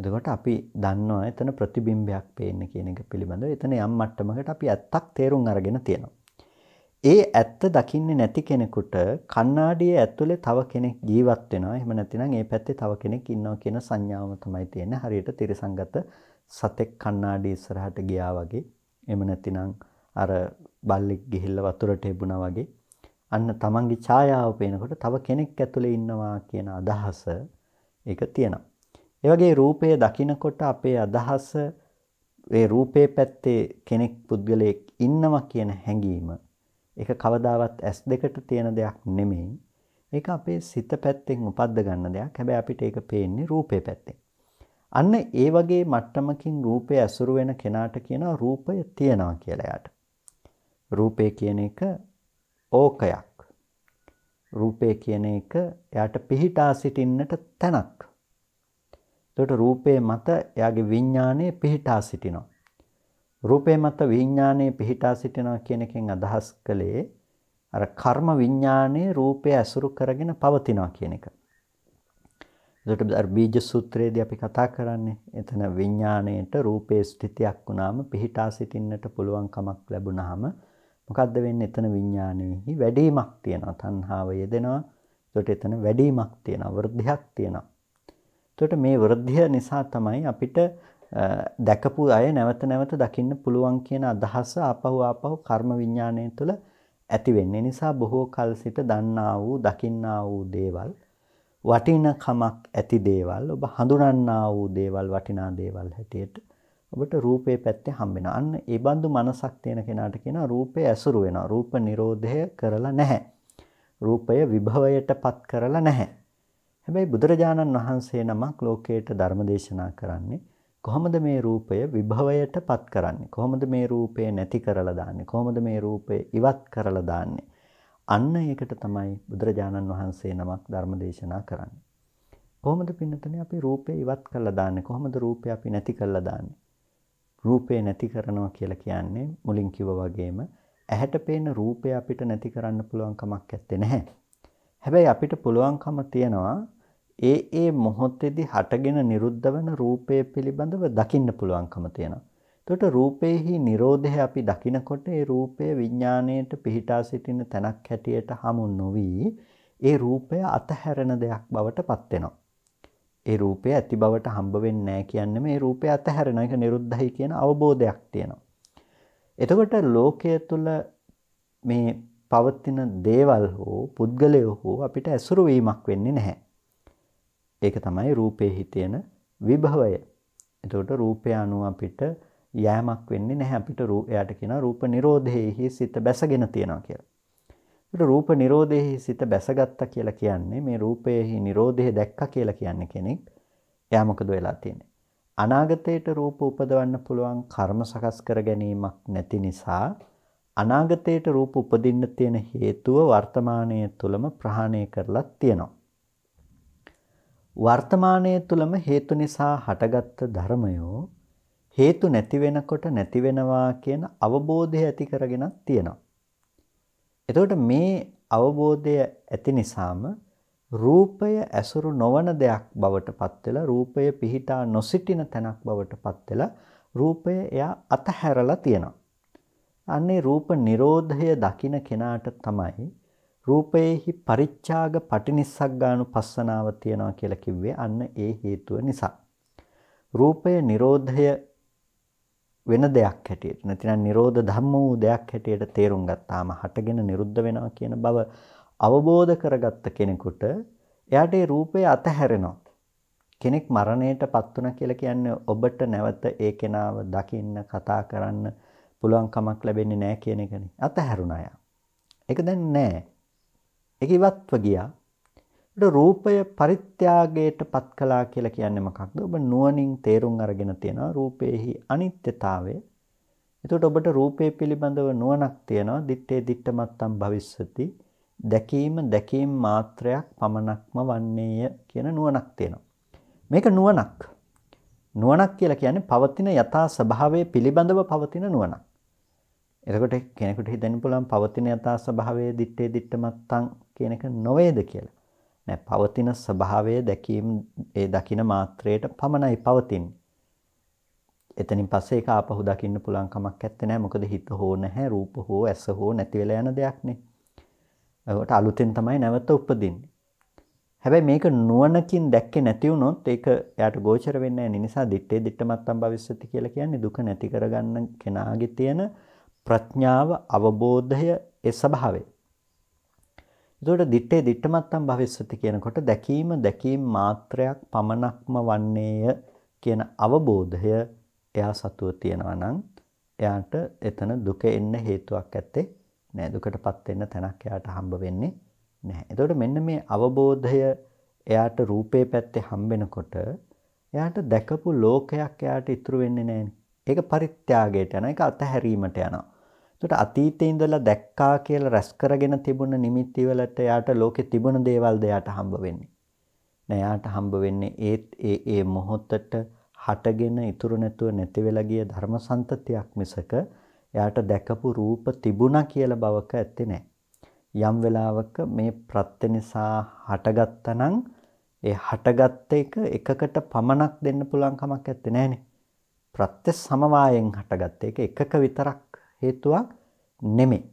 එතකොට අපි දන්නවා එතන ප්‍රතිබිම්බයක් පේන්න කියන එක පිළිබඳව එතන යම් මට්ටමකට අපි ඇත්තක් තේරුම් අරගෙන තියෙනවා. ඒ ඇත්ත දකින්නේ නැති කෙනෙකුට කණ්ණාඩියේ ඇතුලේ තව කෙනෙක් ජීවත් වෙනවා. එහෙම නැතිනම් ඒ පැත්තේ තව කෙනෙක් ඉන්නවා කියන සංඥාවම තමයි තියෙන්නේ. හරියට තිරසංගත සතෙක් කණ්ණාඩිය ඉස්සරහට ගියා වගේ. එහෙම නැතිනම් අර බල්ලෙක් ගිහිල්ලා වතුරට හෙබුණා වගේ. අන්න තමන්ගේ ඡායාව පේනකොට තව කෙනෙක් ඇතුලේ ඉන්නවා කියන අදහස ඒක තියෙනවා. ඒ වගේ රූපය දකිනකොට අපේ අදහස ඒ රූපේ පැත්තේ කෙනෙක් පුද්ගලයෙක් ඉන්නවා කියන හැඟීම ඒක කවදාවත් ඇස් දෙකට තියෙන දෙයක් නෙමෙයි. ඒක අපේ සිත පැත්තෙන් උපද්ද ගන්න දෙයක්. හැබැයි අපිට ඒක පේන්නේ රූපේ පැත්තෙන්. අන්න ඒ වගේ මට්ටමකින් රූපය ඇසුරු වෙන කෙනාට කියනවා රූපය තියනවා කියලා යාට. රූපය කියන එක ඕකයක්. රූපය කියන එක යාට පිහිටා සිටින්නට තැනක්. එතකොට රූපේ මත එයාගේ විඥානය පිහිටා සිටිනවා. රූපේ මත විඥානය පිහිටා සිටිනවා කියන එකෙන් අදහස් කළේ අර කර්ම විඥානයේ රූපය ඇසුරු කරගෙන පවතිනවා කියන එක. එතකොට අර බීජ සූත්‍රයේදී අපි කතා කරන්නේ එතන විඥාණයට රූපේ ස්ථිතියක් වුණාම පිහිටා සිටින්නට පුළුවන් කමක් ලැබුණාම මොකද්ද වෙන්නේ එතන විඥාණයෙහි වැඩිමක් තියෙනවා තණ්හාව යෙදෙනවා එතකොට එතන වැඩිමක් තියෙනවා වර්ධයක් තියෙනවා එතකොට මේ වෘද්ධිය නිසා තමයි අපිට දැකපු අය නැවත නැවත දකින්න පුළුවන් කියන අදහස ආපහු ආපහු කර්ම විඥාණය තුළ ඇති වෙන්නේ නිසා බොහෝ කල සිට දන්නා වූ දකින්නා වූ දේවල් වටිනකමක් ඇති දේවල් ඔබ හඳුනන්නා වූ දේවල් වටිනා දේවල් හැටියට ඔබට රූපේ පැත්තේ හම්බෙන. අන්න ඒ බඳු මනසක් තියෙන කෙනාට කියනවා රූපේ ඇසුරු වෙනවා. රූප නිරෝධය කරලා නැහැ. රූපය විභවයටපත් කරලා නැහැ. හැබැයි බුදුරජාණන් වහන්සේ නමක් ලෝකයට ධර්ම දේශනා කරන්නේ කොහොමද මේ රූපය විභවයට පත් කරන්නේ කොහොමද මේ රූපය නැති කරලා දාන්නේ කොහොමද මේ රූපය ඉවත් කරලා දාන්නේ අන්න ඒකට තමයි බුදුරජාණන් වහන්සේ නමක් ධර්ම දේශනා කරන්නේ කොහොමද පින්නතනේ අපි රූපය ඉවත් කරලා දාන්නේ කොහොමද රූපය අපි නැති කරලා දාන්නේ රූපය නැති කරනවා කියලා කියන්නේ මුලින් කිව්වා වගේම ඇහැට පේන රූපය අපිට නැති කරන්න පුළුවන් කමක් නැත්තේ නැහැ හැබැයි අපිට පුළුවන්කම තියෙනවා ඒ ඒ මොහොතේදී හටගෙන නිරුද්ධ වෙන රූපය පිළිබඳව දකින්න පුළුවන්කම තියෙනවා. එතකොට රූපේහි Nirodhe අපි දකිනකොට ඒ රූපය විඥාණයට පිහිටා සිටින තැනක් හැටියට හමු නොවි ඒ රූපය අතහැරෙන දෙයක් බවට පත් වෙනවා. ඒ රූපය ඇති බවට හම්බ වෙන්නේ නැහැ කියන්නේ මේ රූපය අතහැරෙන එක නිරුද්ධයි කියන අවබෝධයක් තියෙනවා. එතකොට ලෝකයේ තුල මේ පවතින දේවල් හෝ පුද්ගලයෝ හෝ අපිට ඇසුරු වීමක් වෙන්නේ නැහැ. ඒක තමයි රූපේ හිතෙන විභවය. එතකොට රූපය අනුව අපිට යෑමක් වෙන්නේ නැහැ අපිට එයාට කියන රූප නිරෝධයෙහි සිත බැසගෙන තියෙනවා කියලා. ඒකට රූප නිරෝධයෙහි සිත බැසගත්තා කියලා කියන්නේ මේ රූපයෙහි නිරෝධය දැක්කා කියලා කියන්නේ කෙනෙක් එයා මොකද වෙලා තියෙන්නේ. අනාගතයට රූප උපදවන්න පුළුවන් කර්ම සකස් කර ගැනීමක් නැති නිසා අනාගතයට රූප උපදින්න තියෙන හේතුව වර්තමානයේ තුලම ප්‍රහාණය කරලා තියෙනවා. වර්තමානයේ තුලම හේතු නිසා හටගත් ධර්මයෝ හේතු නැති වෙනකොට නැති වෙනවා කියන අවබෝධය ඇති කරගෙනක් තියෙනවා. එතකොට මේ අවබෝධය ඇති නිසාම රූපය ඇසුරු නොවන දෙයක් බවට පත් වෙලා රූපය පිහිටා නොසිටින තැනක් බවට පත් වෙලා රූපය එයා අතහැරලා තියෙනවා. අන්නේ රූප නිරෝධය දකින කෙනාට තමයි රූපයේහි පරිත්‍යාග පටිනිස්සග්ගානුපස්සනාව තියනවා කියලා කිව්වේ අන්න ඒ හේතුව නිසා. රූපය Nirodhaය වෙන දෙයක් හැටියට නැතිනම් Nirodha ධම්ම වූ දෙයක් හැටියට තේරුම් ගත්තාම හටගෙන නිරුද්ධ වෙනවා කියන බව අවබෝධ කරගත්ත කෙනෙකුට එයාට ඒ රූපය අතහැරෙනවා. කෙනෙක් මරණයට පත් වුණා කියලා කියන්නේ ඔබට නැවත ඒ කෙනාව දකින්න කතා කරන්න පුළුවන් කමක් ලැබෙන්නේ නැහැ කියන එකනේ. අතහැරුණා යා. ඒක දැන් නැහැ. ඒක ඉවත්ව ගියා. ඒට රූපය පරිත්‍යාගයට පත් කළා කියලා කියන්නේ මොකක්ද? ඔබ නුවණින් තේරුම් අරගෙන තියනවා රූපේහි අනිත්‍යතාවය. එතකොට ඔබට රූපේ පිළිබඳව නුවණක් තියනවා. දිත්තේ දිට්ඨමත්තම් භවිස්සති. දැකීම දැකීම මාත්‍රයක් පමණක්ම වන්නේය කියන නුවණක් තියෙනවා. මේක නුවණක්. නුවණක් කියලා කියන්නේ පවතින යථා ස්වභාවය පිළිබඳව පවතින නුවණක්. එතකොට කෙනෙකුට හිතෙන්න පුළුවන් පවතින යථා ස්වභාවයේ දිත්තේ දිට්ඨමත් タン කියන එක නොවේද කියලා. නෑ පවතින ස්වභාවය දැකීම ඒ දකින මාත්‍රයට පමණයි පවතින්නේ. එතනින් පස්සේ ඒක ආපහු දකින්න පුළුවන් කමක් නැත්තේ නෑ මොකද හිත හෝ නැහැ රූප හෝ ඇස හෝ නැති වෙලා යන දෙයක් නේ. ඒකට අලුතෙන් තමයි නැවත උපදින්නේ. හැබැයි මේක නුවණකින් දැක්කේ නැති වුණොත් ඒක එයාට ගෝචර වෙන්නේ නැහැ නිසා දිත්තේ දිත්තමත්තම් භවිස්සති කියලා කියන්නේ දුක නැති කරගන්න කෙනාගේ තියෙන ප්‍රඥාව අවබෝධය ඒ ස්වභාවය. එතකොට දිත්තේ දිත්තමත්තම් භවිස්සති කියනකොට දැකීම දැකීම මාත්‍රයක් පමණක්ම වන්නේය කියන අවබෝධය එයා සතුව තියෙනවා නම් එයාට එතන දුක එන්න හේතුවක් ඇත්තේ නෑ දුකටපත් වෙන්න තැනක් එයාට හම්බ වෙන්නේ නෑ. එතකොට මෙන්න මේ අවබෝධය එයාට රූපේ පැත්තේ හම්බෙනකොට එයාට දැකපු ලෝකයක් එයාට ඉතුරු වෙන්නේ නෑනේ. ඒක පරිත්‍යාගයට යන එක අතහැරීමට යනවා. එතකොට අතීතයේ ඉඳලා දැක්කා කියලා රැස් කරගෙන තිබුණ නිමිති වලට යාට ලෝකේ තිබුණ දේවල්ද යාට හම්බ වෙන්නේ. නෑ යාට හම්බ වෙන්නේ ඒත් ඒ ඒ මොහොතට හටගෙන ඉතුරු නැතුව නැති වෙලා ගිය ධර්මසන්තතියක් මිසක එයාට දැකපු රූප තිබුණා කියලා බවක ඇත්තේ නැහැ. යම් වෙලාවක මේ ප්‍රත්‍ය නිසා හටගත්තනම් ඒ හටගත්ත එක එකකට පමණක් දෙන්න පුළුවන් කමක් නැත්තේ නෑනේ. ප්‍රත්‍ය සමவாயෙන් හටගත්ත එක එකක විතරක් හේතුවක් නෙමෙයි.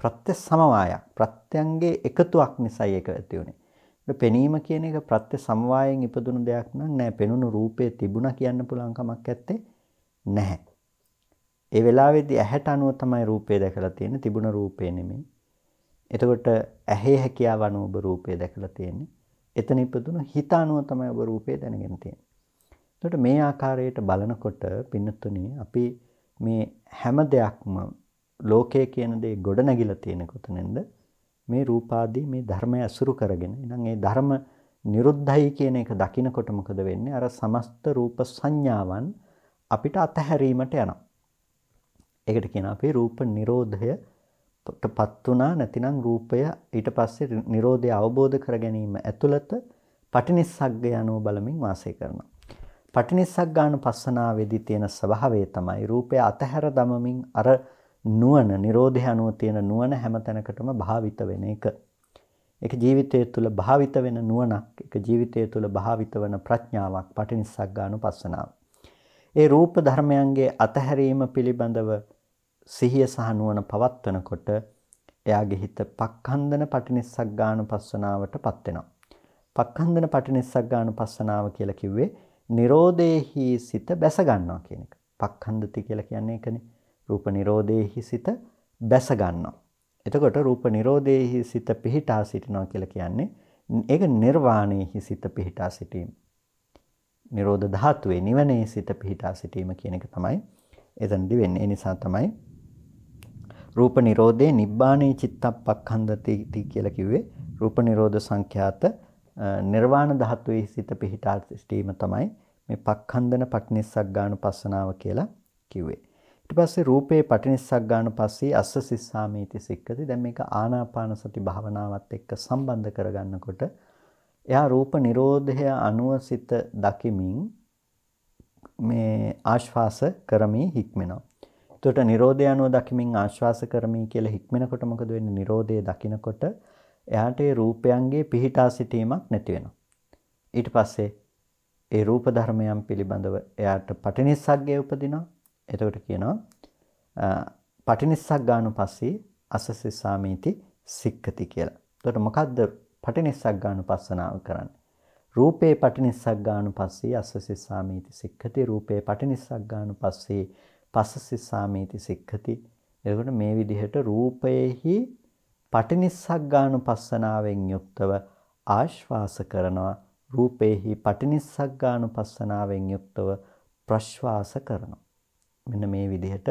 ප්‍රත්‍ය සමவாயයක්. ප්‍රත්‍යයන්ගේ එකතුවක් නිසායි ඒක ඇති උනේ. පෙනීම කියන එක ප්‍රත්‍ය සමவாயයෙන් ඉපදුණු දෙයක් නම් නෑ. පෙනුණු රූපේ තිබුණා කියන්න පුළුවන් කමක් ඇත්තේ නැහැ. ඒ වෙලාවේදී ඇහැට අනුව තමයි රූපය දැකලා තියෙන්නේ. තිබුණ රූපේ නෙමෙයි. එතකොට ඇහි හැකියාව අනුව ඔබ රූපය දැකලා තියෙන්නේ. එතන ඉපදුණු හිත අනුව තමයි ඔබ රූපය දැනගෙන තියෙන්නේ. එතකොට මේ ආකාරයට බලනකොට පින්නතුනේ අපි මේ හැම දෙයක්ම ලෝකය කියන දේ ගොඩ නැගිලා තියෙන කොතනින්ද මේ රූපාදී මේ ධර්මය අසුරු කරගෙන ඉතින් ඒ ධර්ම නිරුද්ධයි කියන එක දකිනකොට මොකද වෙන්නේ අර සමස්ත රූප සංඥාවන් අපිට අතහැරීමට යනවා ඒකට කියන අපේ රූප නිරෝධය පත් වුණා නැතිනම් රූපය ඊට පස්සේ නිරෝධය අවබෝධ කර ගැනීම ඇතුළත පටිනිස්සග්ගය අනුව බලමින් වාසය කරනවා පටිනිස්සග්ගාන පස්සනාවේදී තියෙන ස්වභාවය තමයි රූපය අතහැර දමමින් අර නුවණ, Nirodha අනුව තියෙන නුවණ හැමතැනකටම භාවිත වෙන එක. ඒක ජීවිතය තුළ භාවිත වෙන නුවණක්, ඒක ජීවිතය තුළ භාවිත වෙන ප්‍රඥාවක් පටිනිස්සග්ගාන පස්සනාව. ඒ රූප ධර්මයන්ගේ අතහැරීම පිළිබඳව සිහිය සහ නුවණ පවත්වනකොට එයාගේ හිත පක්ඛන්දන පටිනිස්සග්ගාන පස්සනාවටපත් වෙනවා. පක්ඛන්දන පටිනිස්සග්ගාන පස්සනාව කියලා කිව්වේ Nirodhehi සිත බැස ගන්නවා කියන එක. පක්ඛන්දති කියලා කියන්නේ ඒකනේ. රූප Nirodhehi සිත බැස ගන්නවා. එතකොට රූප Nirodhehi සිත පිහිටා සිටිනවා කියලා කියන්නේ ඒක නිර්වාණයෙහි සිත පිහිටා සිටීම. Nirodha ධාතුවේ නිවනේ සිත පිහිටා සිටීම කියන එක තමයි එතනදි වෙන්නේ. ඒ නිසා තමයි රූප Nirodhe නිබ්බාණේ චිත්තප්පක්ඛන්දති කියලා කිව්වේ. රූප Nirodha සංඛ්‍යාත නිර්වාණ ධාතුවේ සිත පිහිටා සිටීම තමයි මේ පක්ඛන්දන පටිනිස්සග්ගානුපස්සනාව කියලා කිව්වේ. ඊට පස්සේ රූපේ පටිනිස්සග්ගානුපස්සී අස්ස සිස්සාමීති සික්කති. දැන් මේක ආනාපාන සති භාවනාවත් එක්ක සම්බන්ධ කරගන්නකොට එයා රූප නිරෝධය අනුව සිත දකිමින් මේ ආශ්වාස කරමි හික්මෙනවා. එතකොට නිරෝධය අනුව දකිමින් ආශ්වාස කරමි කියලා හික්මෙනකොට මොකද වෙන්නේ? නිරෝධය දකිනකොට එයාට ඒ රූපයන්ගේ පිහිටා සිටීමක් නැති වෙනවා. ඊට පස්සේ ඒ රූප ධර්මයන් පිළිබඳව එයාට පටිනිස්සග්ගය උපදිනවා. එතකොට කියනවා පටිනිස්සග්ගානුපස්සී අසසසාමීති සික්කති කියලා. එතකොට මොකද්ද පටිනිස්සග්ගානුපස්සනාව කරන්නේ? රූපේ පටිනිස්සග්ගානුපස්සී අසසසාමීති සික්කති රූපේ පටිනිස්සග්ගානුපස්සී පසසසාමීති සික්කති. එතකොට මේ විදිහට රූපයේහි පටිනිස්සග්ගානුපස්සනාවෙන් යුක්තව ආශ්වාස කරනවා රූපේහි පටිනිස්සග්ගානුපස්සනාවෙන් යුක්තව ප්‍රශ්වාස කරනවා මෙන්න මේ විදිහට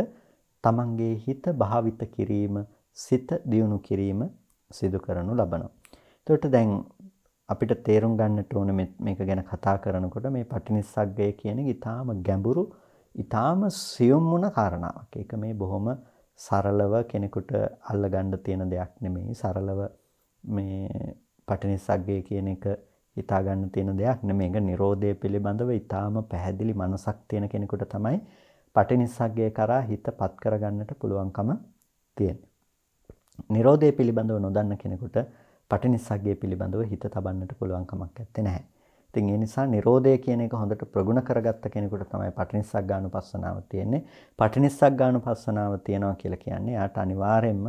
තමන්ගේ හිත භාවිත කිරීම සිත දියුණු කිරීම සිදු කරනු ලබනවා එතකොට දැන් අපිට තේරුම් ගන්නට ඕන මේක ගැන කතා කරනකොට මේ පටිනිස්සග්ගය කියන ඊටාම ගැඹුරු ඊටාම සියුම් වුණ කාරණාවක්. ඒක මේ බොහොම සරලව කෙනෙකුට අල්ලගන්න තියෙන දෙයක් නෙමෙයි සරලව මේ පටිනිස්සග්ගය කියන එක හිතා ගන්න තියෙන දෙයක් නෙමෙයි. ඒක Nirodhe පිළිබඳව ඊටාම පැහැදිලි මනසක් තියෙන කෙනෙකුට තමයි පටිනිස්සග්ගය කරා හිතපත් කරගන්නට පුළුවන්කම තියෙන්නේ. Nirodhe පිළිබඳව නොදන්න කෙනෙකුට පටිනිස්සග්ගය පිළිබඳව හිත තබන්නට පුළුවන් කමක් නැත්තේ. ඉතින් ඒ නිසා Nirodha කියන එක හොඳට ප්‍රගුණ කරගත්ත කෙනෙකුට තමයි පටිනිස්සක් ගානුපස්සනාව තියෙන්නේ. පටිනිස්සක් ගානුපස්සනාව තියනවා කියලා කියන්නේ යාට අනිවාර්යයෙන්ම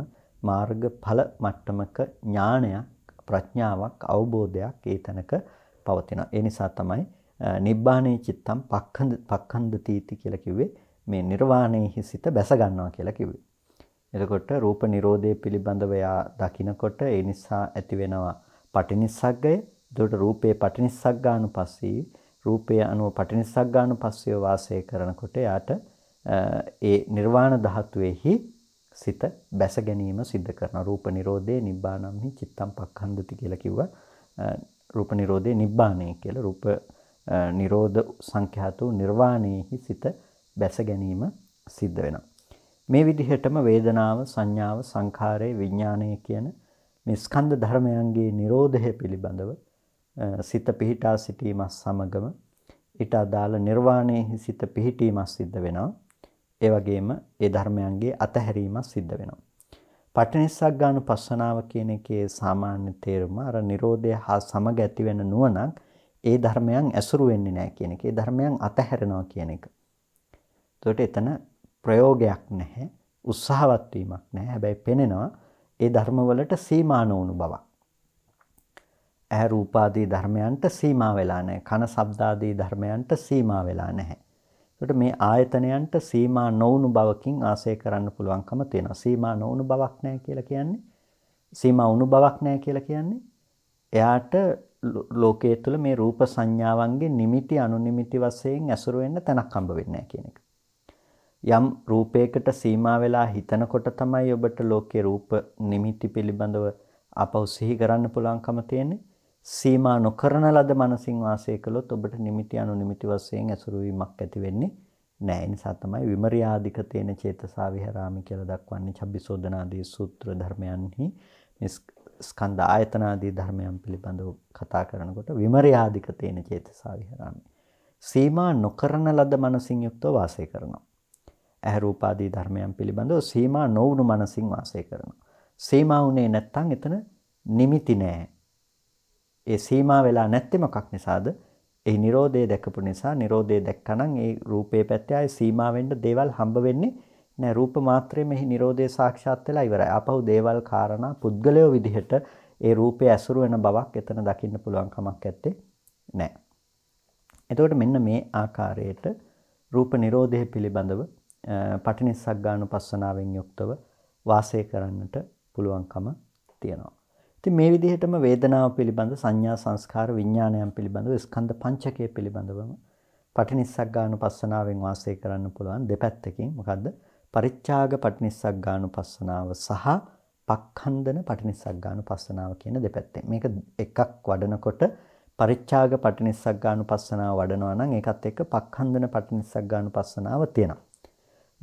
මාර්ගඵල මට්ටමක ඥානයක් ප්‍රඥාවක් අවබෝධයක් ඒ තැනක පවතිනවා. ඒ නිසා තමයි නිබ්බාණේ චිත්තම් පක්ඛන්ද පක්ඛන්ද තීති කියලා කිව්වේ මේ නිර්වාණයෙහි සිත බැස ගන්නවා කියලා කිව්වේ. එතකොට රූප නිරෝධය පිළිබඳව යා දකිනකොට ඒ නිසා ඇතිවෙනවා පටිනිස්සග්ගය එතකොට රූපේ පටිනිස්සග්ගානුපස්සී රූපය අනුව පටිනිස්සග්ගානුපස්සීව වාසය කරනකොට යාට ඒ නිර්වාණ ධාතුවේහි සිත බැස ගැනීම සිද්ධ කරන රූප නිරෝධේ නිබ්බානම්හි චිත්තම් පක්ඛන්දති කියලා කිව්වා රූප නිරෝධේ නිබ්බාණය කියලා රූප නිරෝධ සංඛ්‍යාතු නිර්වාණයෙහි සිත බැස ගැනීම සිද්ධ වෙනවා. මේ විදිහටම වේදනාව, සංඥාව, සංඛාරය, විඥානය කියන මේ ස්කන්ධ ධර්මයන්ගේ නිරෝධය පිළිබඳව සිත පිහිටා සිටීමත් සමගම ඊට අදාළ නිර්වාණයෙහි සිත පිහිටීමක් සිද්ධ වෙනවා. ඒ වගේම ඒ ධර්මයන්ගේ අතහැරීමක් සිද්ධ වෙනවා. පටිනිස්සග්ගානුපස්සනාව කියන එකේ සාමාන්‍ය තේරුම අර Nirodha හා සමග ඇති වෙන නුවණක් ඒ ධර්මයන් ඇසුරු වෙන්නේ නැහැ කියන එක. ඒ ධර්මයන් අතහැරනවා කියන එක. එතකොට එතන ප්‍රයෝගයක් නැහැ, උත්සාහවත් වීමක් නැහැ. හැබැයි පෙනෙනවා ඒ ධර්මවලට සීමා නොවුණු බවක්. ඇහැ රූපාදී ධර්මයන්ට සීමා වෙලා නැහැ. කන ශබ්දාදී ධර්මයන්ට සීමා වෙලා නැහැ. ඒකට මේ ආයතනයන්ට සීමා නොවුණු බවකින් ආශය කරන්න පුළුවන්කම තියෙනවා. සීමා නොවුණු බවක් නැහැ කියලා කියන්නේ සීමා වුණු බවක් නැහැ කියලා කියන්නේ එයාට ලෝකයේ තුල මේ රූප සංඥාවන්ගේ නිමිති අනුනිමිති වශයෙන් ඇසුරු වෙන්න තැනක් හම්බ වෙන්නේ කියන එක. යම් රූපයකට සීමා වෙලා හිතනකොට තමයි ඔබට ලෝකේ රූප නිමිති පිළිබඳව අපව සිහි කරන්න පුළුවන්කම තියෙන්නේ. සීමා නොකරන ලද මනසින් වාසය කළොත් ඔබට නිමිති අනුනිමිති වශයෙන් ඇසුරු වීමක් ඇති වෙන්නේ නැහැ. ඒ නිසා තමයි විමර්යාධික තේන චේතසා විහරාමි කියලා දක්වන්නේ චබ්බිසෝධනාදී සූත්‍ර ධර්මයන්හි මේ ස්කන්ධ ආයතනාදී ධර්මයන් පිළිබඳව කතා කරනකොට විමර්යාධික තේන චේතසා විහරාමි. සීමා නොකරන ලද මනසින් යුක්තව වාසය කරනවා. ඇහැ රූපාදී ධර්මයන් පිළිබඳව සීමා නොවුණු මනසින් වාසය කරනවා. සීමා වුණේ නැත්නම් එතන නිමිති නෑ. ඒ සීමා වෙලා නැත්තේ මොකක් නිසාද? ඒ Nirodhe දැකපු නිසා Nirodhe දැක්කනම් ඒ රූපේ පැත්තේ ආයේ සීමා වෙන්න දේවල් හම්බ වෙන්නේ නැහැ. රූප මාත්‍රයෙන් මෙහි Nirodhe සාක්ෂාත් වෙලා ඉවරයි. ආපහු දේවල් කාරණා පුද්ගලයෝ විදිහට ඒ රූපේ ඇසුරු වෙන බවක් එතන දකින්න පුළුවන් කමක් නැත්තේ නැහැ. එතකොට මෙන්න මේ ආකාරයට රූප නිරෝධය පිළිබඳව පටිනිස්සග්ගානුපස්සනාවෙන් යුක්තව වාසය කරන්නට පුළුවන්කම තියෙනවා. ඉතින් මේ විදිහටම වේදනාව පිළිබඳ සංඥා සංස්කාර විඥානයන් පිළිබඳව ස්කන්ධ පංචකය පිළිබඳවම පටිනිස්සග්ගානුපස්සනාවෙන් වාසය කරන්න පුළුවන් දෙපැත්තකින් මොකද්ද පරිත්‍යාග පටිනිස්සග්ගානුපස්සනාව සහ පක්ඛන්දන පටිනිස්සග්ගානුපස්සනාව කියන දෙපැත්තෙන් මේක එකක් වඩනකොට පරිත්‍යාග පටිනිස්සග්ගානුපස්සනාව වඩනවා නම් ඒකත් එක්ක පක්ඛන්දන පටිනිස්සග්ගානුපස්සනාව තියෙනවා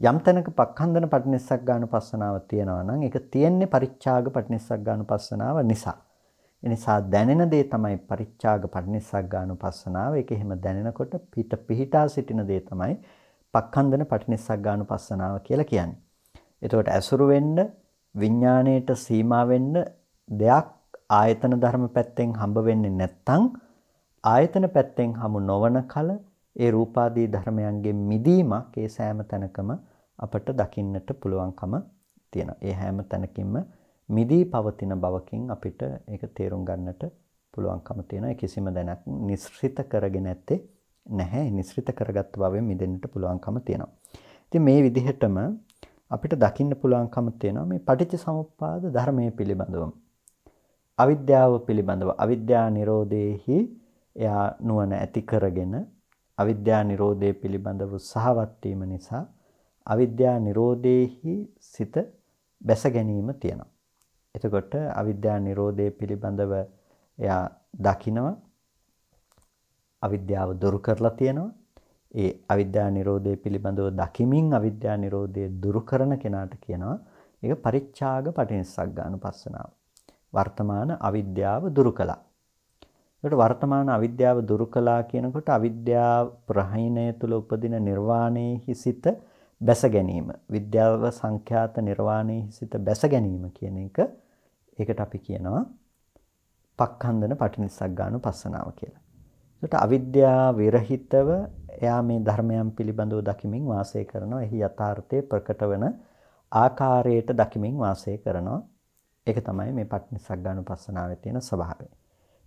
යම් තැනක පක්ඛන්දන පටිනිස්සක් ගන්න පස්සනාව තියෙනවා නම් ඒක තියෙන්නේ පරිත්‍යාග පටිනිස්සක් ගන්න පස්සනාව නිසා. එනිසා දැනෙන දේ තමයි පරිත්‍යාග පටිනිස්සක් ගන්න පස්සනාව. ඒක එහෙම දැනෙනකොට පිට පිහිටා සිටින දේ තමයි පක්ඛන්දන පටිනිස්සක් ගන්න පස්සනාව කියලා කියන්නේ. එතකොට ඇසුරු වෙන්න විඥාණයට සීමා වෙන්න දෙයක් ආයතන ධර්ම පැත්තෙන් හම්බ වෙන්නේ නැත්නම් ආයතන පැත්තෙන් හමු නොවන කල ඒ රූපාදී ධර්මයන්ගෙන් මිදීමක් ඒ සෑම තැනකම අපට දකින්නට පුළුවන්කම තියෙනවා. ඒ හැම තැනකින්ම මිදී පවතින බවකින් අපිට ඒක තේරුම් ගන්නට පුළුවන්කම තියෙනවා. ඒ කිසිම දැනක් නිස්සෘත කරගෙන නැත්තේ නැහැ. නිස්සෘත කරගත් බවෙන් මිදෙන්නට පුළුවන්කම තියෙනවා. ඉතින් මේ විදිහටම අපිට දකින්න පුළුවන්කම තියෙනවා මේ පටිච්ච සමුප්පාද ධර්මයේ පිළිබඳවම. අවිද්‍යාව පිළිබඳව අවිද්‍යා නිරෝධයේහි එයා නුවණ ඇති කරගෙන අවිද්‍යා නිරෝධය පිළිබඳව උත්සාහවත් වීම නිසා අවිද්‍යා නිරෝධේහි සිත බැස ගැනීම තියෙනවා. එතකොට අවිද්‍යා නිරෝධය පිළිබඳව එයා දකිනවා අවිද්‍යාව දුරු කරලා තියෙනවා. ඒ අවිද්‍යා නිරෝධය පිළිබඳව දකිමින් අවිද්‍යා නිරෝධය දුරු කරන කෙනාට කියනවා ඒක පරිච්ඡාග පටිනිස්සග්ගානුපස්සනාව. වර්තමාන අවිද්‍යාව දුරු කළා. ඒකට වර්තමාන අවිද්‍යාව දුරු කළා කියනකොට අවිද්‍යාව ප්‍රහීණය තුල උපදින නිර්වාණයෙහි සිත බැස ගැනීම විද්‍යාව සංඛ්‍යාත නිර්වාණයෙහි සිත බැස ගැනීම කියන එක ඒකට අපි කියනවා පක්ඛන්දන පටිනිස්සක් ගන්න පස්සනාව කියලා. ඒකට අවිද්‍යාව විරහිතව එයා මේ ධර්මයන් පිළිබඳව දකිමින් වාසය කරනවා. එහි යථාර්ථය ප්‍රකට වෙන ආකාරයට දකිමින් වාසය කරනවා. ඒක තමයි මේ පටිනිස්සක් ගන්න පස්සනාවේ තියෙන ස්වභාවය.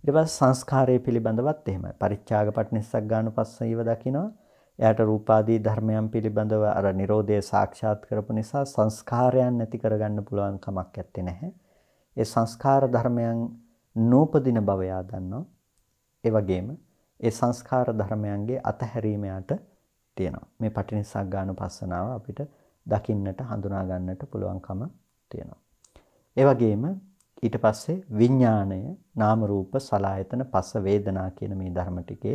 ඉටබස් සංස්කාරය පිළිබඳවත් එහෙම පරිච්චාග පටනිස්සක් ගානු පස්ස ඒව දකිනවා එයට රූපාදී ධර්මයන් පිළිබඳව අර නිරෝධය සාක්ෂාත් කරපු නිසා සංස්කාරයන් නැති කරගන්න පුළුවන් කමක් ඇත්තේ නැහැ. ඒ සංස්කාර ධර්මයන් නූපදින බව දන්නවා. ඒ වගේම ඒ සංස්කාර ධර්මයන්ගේ අතහැරීම තියෙනවා. මේ පටිනිස්සක් ගානු පස්සනාව අපිට දකින්නට හඳුනා ගන්නට පුළුවන්කම තියෙනවා. ඒ වගේම ඊට පස්සේ විඥාණය නාම රූප සලායතන පස්ස වේදනා කියන මේ ධර්ම ටිකේ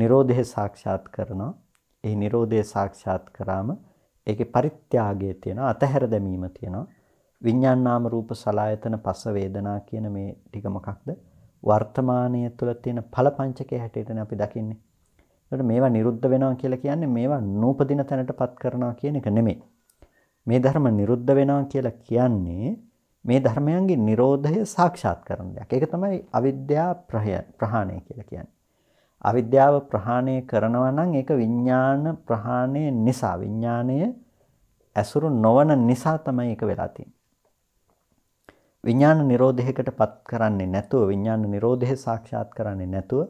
Nirodhe සාක්ෂාත් කරනවා. ඒ Nirodhe සාක්ෂාත් කරාම ඒකේ පරිත්‍යාගය තියෙනවා, අතහැර දැමීම තියෙනවා. විඥාන නාම රූප සලායතන පස්ස වේදනා කියන මේ ටික මොකක්ද? වර්තමානයේ තුල තියෙන ඵල පංචකයේ හැටියටනේ අපි දකින්නේ. ඒකට මේවා නිරුද්ධ වෙනවා කියලා කියන්නේ මේවා නූපදින තැනටපත් කරනවා කියන එක නෙමෙයි. මේ ධර්ම නිරුද්ධ වෙනවා කියලා කියන්නේ මේ ධර්මයන්ගේ Nirodhaය සාක්ෂාත් කරන දෙයක්. ඒක තමයි අවිද්‍යා ප්‍රහාණය කියලා කියන්නේ. අවිද්‍යාව ප්‍රහාණය කරනවා නම් ඒක විඥාන ප්‍රහාණය නිසා විඥාණය ඇසුරු නොවන නිසා තමයි ඒක වෙලා තියෙන්නේ. විඥාන නිරෝධයකටපත් කරන්නේ නැතුව විඥාන නිරෝධය සාක්ෂාත් කරන්නේ නැතුව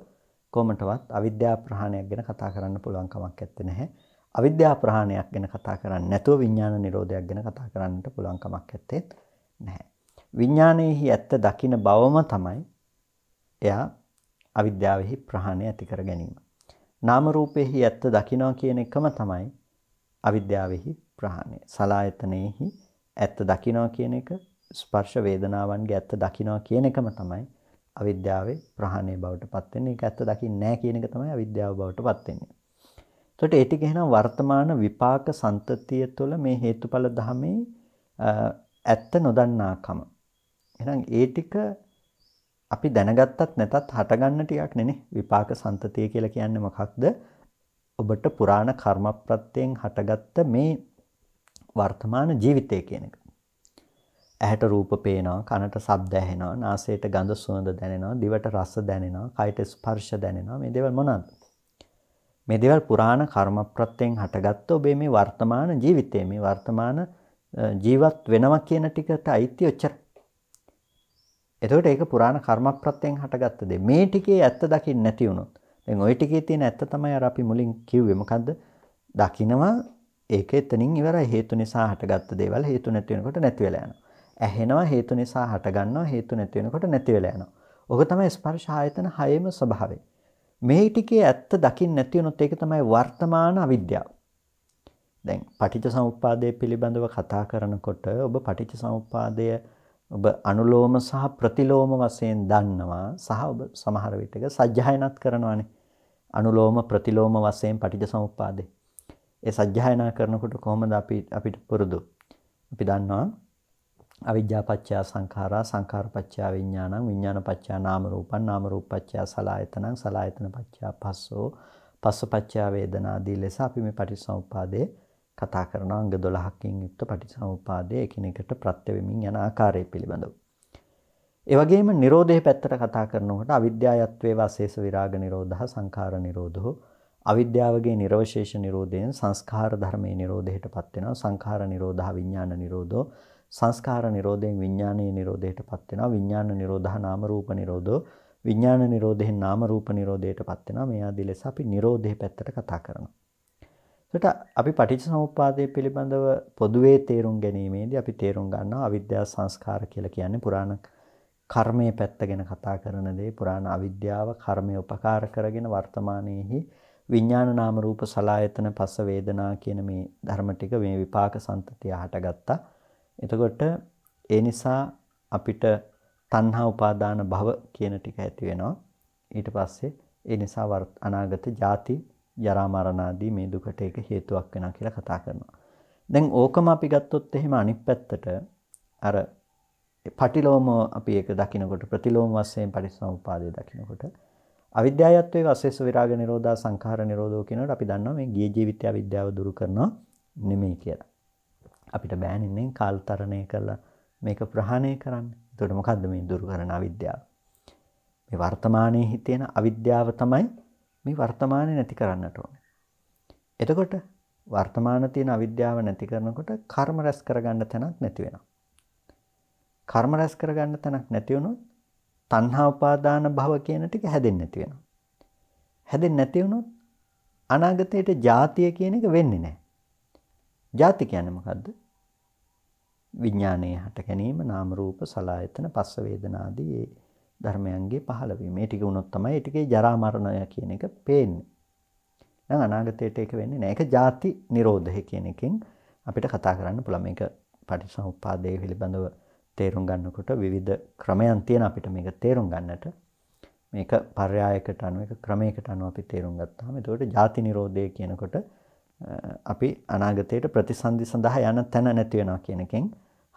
කොමටවත් අවිද්‍යා ප්‍රහාණයක් ගැන කතා කරන්න පුළුවන් කමක් නැත්තේ නැහැ. අවිද්‍යා ප්‍රහාණයක් ගැන කතා කරන්නේ නැතුව විඥාන නිරෝධයක් ගැන කතා කරන්නට පුළුවන් කමක් නැත්තේ නැහැ. විඥානයේහි ඇත්ත දකින බවම තමයි එයා අවිද්‍යාවෙහි ප්‍රහාණය ඇති කර ගැනීම. නාම රූපයේහි ඇත්ත දකිනවා කියන එකම තමයි අවිද්‍යාවෙහි ප්‍රහාණය. සලායතනෙහි ඇත්ත දකිනවා කියන එක ස්පර්ශ වේදනාවන්ගේ ඇත්ත දකිනවා කියන එකම තමයි අවිද්‍යාවේ ප්‍රහාණය බවට පත් වෙන්නේ. ඒක ඇත්ත දකින්නේ නැහැ කියන එක තමයි අවිද්‍යාව බවට පත් වෙන්නේ. එතකොට ඒ ටික එහෙනම් වර්තමාන විපාක සම්තතිය තුළ මේ හේතුඵල ධමයේ ඇත්ත නොදන්නාකම. එහෙනම් ඒ ටික අපි දැනගත්තත් නැතත් හටගන්න ටිකක් නෙනේ විපාක සම්තතිය කියලා කියන්නේ මොකක්ද? ඔබට පුරාණ කර්මප්‍රත්‍යයෙන් හටගත්ත මේ වර්තමාන ජීවිතය කියන එක. ඇහැට රූප පේනවා, කනට ශබ්ද ඇහෙනවා, නාසයට ගඳ සුවඳ දැනෙනවා, දිවට රස දැනෙනවා, කයට ස්පර්ශ දැනෙනවා. මේ දේවල් මොනවාද? මේ දේවල් පුරාණ කර්මප්‍රත්‍යයෙන් හටගත්ත ඔබේ මේ වර්තමාන ජීවිතයේ මේ වර්තමාන ජීවත් වෙනවා කියන ටිකට අයිති ඔච්චර. එතකොට ඒක පුරාණ කර්මප්‍රත්‍යයෙන් හටගත්ත දෙ. මේ ටිකේ ඇත්ත දකින්න නැති වුණොත් දැන් ওই ටිකේ තියෙන ඇත්ත තමයි අර අපි මුලින් කිව්වේ මොකද්ද? දකිනවා ඒක එතනින් ඉවරයි හේතු නිසා හටගත්ත දේවල් හේතු නැති වෙනකොට නැති වෙලා යනවා. ඇහෙනවා හේතු නිසා හටගන්නවා හේතු නැති වෙනකොට නැති වෙලා යනවා. ඕක තමයි ස්පර්ශ ආයතන හයේම ස්වභාවය. මේ ටිකේ ඇත්ත දකින්න නැති වුණොත් ඒක තමයි වර්තමාන අවිද්‍යාව. දැන් පටිච්ච සමුප්පාදය පිළිබඳව කතා කරනකොට ඔබ පටිච්ච සමුප්පාදය ඔබ අනුලෝම සහ ප්‍රතිලෝම වශයෙන් දන්නවා සහ ඔබ සමහර විටක සජ්ජායනත් කරනවානේ අනුලෝම ප්‍රතිලෝම වශයෙන් පටිච්ච සමුප්පාදේ ඒ සජ්ජායනා කරනකොට කොහොමද අපි අපිට පුරුදු අපි දන්නවා අවිජ්ජා පත්‍යා සංඛාරා සංඛාර පත්‍යා විඥානං විඥාන පත්‍යා නාම රූපං නාම රූප පත්‍යා සලායතනං සලායතන පත්‍යා පස්සෝ පස්ස පත්‍යා වේදනාදී ලෙස අපි මේ පටිච්ච සමුප්පාදේ කතා කරන අංග 12කින් යුක්ත පටිසමුපාදයේ එකිනෙකට ප්‍රත්‍ය වෙමින් යන ආකාරය පිළිබඳව. ඒ වගේම Nirodhe පැත්තට කතා කරනකොට අවිද්‍යාවත්වේ වාසේස විරාග නිරෝධහ සංඛාර නිරෝධෝ අවිද්‍යාවගේ නිර්වශේෂ නිරෝධයෙන් සංස්කාර ධර්මයේ නිරෝධයටපත් වෙනවා සංඛාර නිරෝධහ විඥාන නිරෝධෝ සංස්කාර නිරෝධයෙන් විඥානයේ නිරෝධයටපත් වෙනවා විඥාන නිරෝධහ නාම රූප නිරෝධෝ විඥාන නිරෝධයෙන් නාම රූප නිරෝධයටපත් වෙනවා මේ ආදී ලෙස අපි නිරෝධය පැත්තට කතා කරනවා එතකොට අපි පටිච්චසමුප්පාදය පිළිබඳව පොදුවේ තේරුම් ගැනීමේදී අපි තේරුම් ගන්නවා අවිද්‍යා සංස්කාර කියලා කියන්නේ පුරාණ කර්මයේ පැත්ත ගැන කතා කරන දේ පුරාණ අවිද්‍යාව කර්මය උපකාර කරගෙන වර්තමානයේහි විඥාන නාම රූප සලායතන පස්ස වේදනා කියන මේ ධර්ම ටික මේ විපාක සම්පතිය හටගත්තා. එතකොට ඒ නිසා අපිට තණ්හා උපාදාන භව කියන ටික ඇති වෙනවා. ඊට පස්සේ ඒ නිසා අනාගත ಜಾති ජරා මරණ ආදී මේ දුකට ඒක හේතුවක් වෙනවා කියලා කතා කරනවා. දැන් ඕකම අපි ගත්තොත් එහෙම අනිත් පැත්තට අර පටිලෝම අපි ඒක දකිනකොට ප්‍රතිලෝම වශයෙන් පරිසම්පාදයේ දකිනකොට අවිද්‍යාවත්වයේ අශේෂ විරාග නිරෝධා සංඛාර නිරෝධෝ කියනකොට අපි දන්නවා මේ ගිය ජීවිතය අවිද්‍යාව දුරු කරනවා නෙමෙයි කියලා. අපිට බෑනේ නේ කාල්තරණය කරලා මේක ප්‍රහාණය කරන්න. එතකොට මොකද්ද මේ දුරු කරන අවිද්‍යාව? මේ වර්තමානයේ හිතෙන අවිද්‍යාව තමයි මේ වර්තමානය නැති කරන්නට ඕන. එතකොට වර්තමාන තියෙන අවිද්‍යාව නැති කරනකොට කර්ම රැස් කරගන්න තැනක් නැති වෙනවා. කර්ම රැස් කරගන්න තැනක් නැති වුණොත් තණ්හා උපාදාන භව කියන ටික හැදෙන්නේ නැති වෙනවා. හැදෙන්නේ නැති වුණොත් අනාගතයට ජාතිය කියන එක වෙන්නේ නැහැ. ජාති කියන්නේ මොකද්ද? විඥානයේ හට ගැනීම නාම රූප සලආයතන පස්ස වේදනාදී ධර්මයන්ගේ පහළවීම ටික වුණොත් තමයි ටිකේ ජරාමරණය කියන එක පේන්නේ. දැන් අනාගතයට ඒක වෙන්නේ නෑ. ඒක ಜಾති නිරෝධය කියන එකෙන් අපිට කතා කරන්න පුළුවන්. මේක පටිසමුප්පාදයේ පිළිබඳව තේරුම් ගන්නකොට විවිධ ක්‍රමයන් තියෙන අපිට මේක තේරුම් ගන්නට. මේක පර්යායකට අනුව එක ක්‍රමයකට අනුව අපි තේරුම් ගත්තාම එතකොට ಜಾති නිරෝධය කියනකොට අපි අනාගතයට ප්‍රතිසන්දි සඳහා යන තැන නැති වෙනවා කියන එකෙන්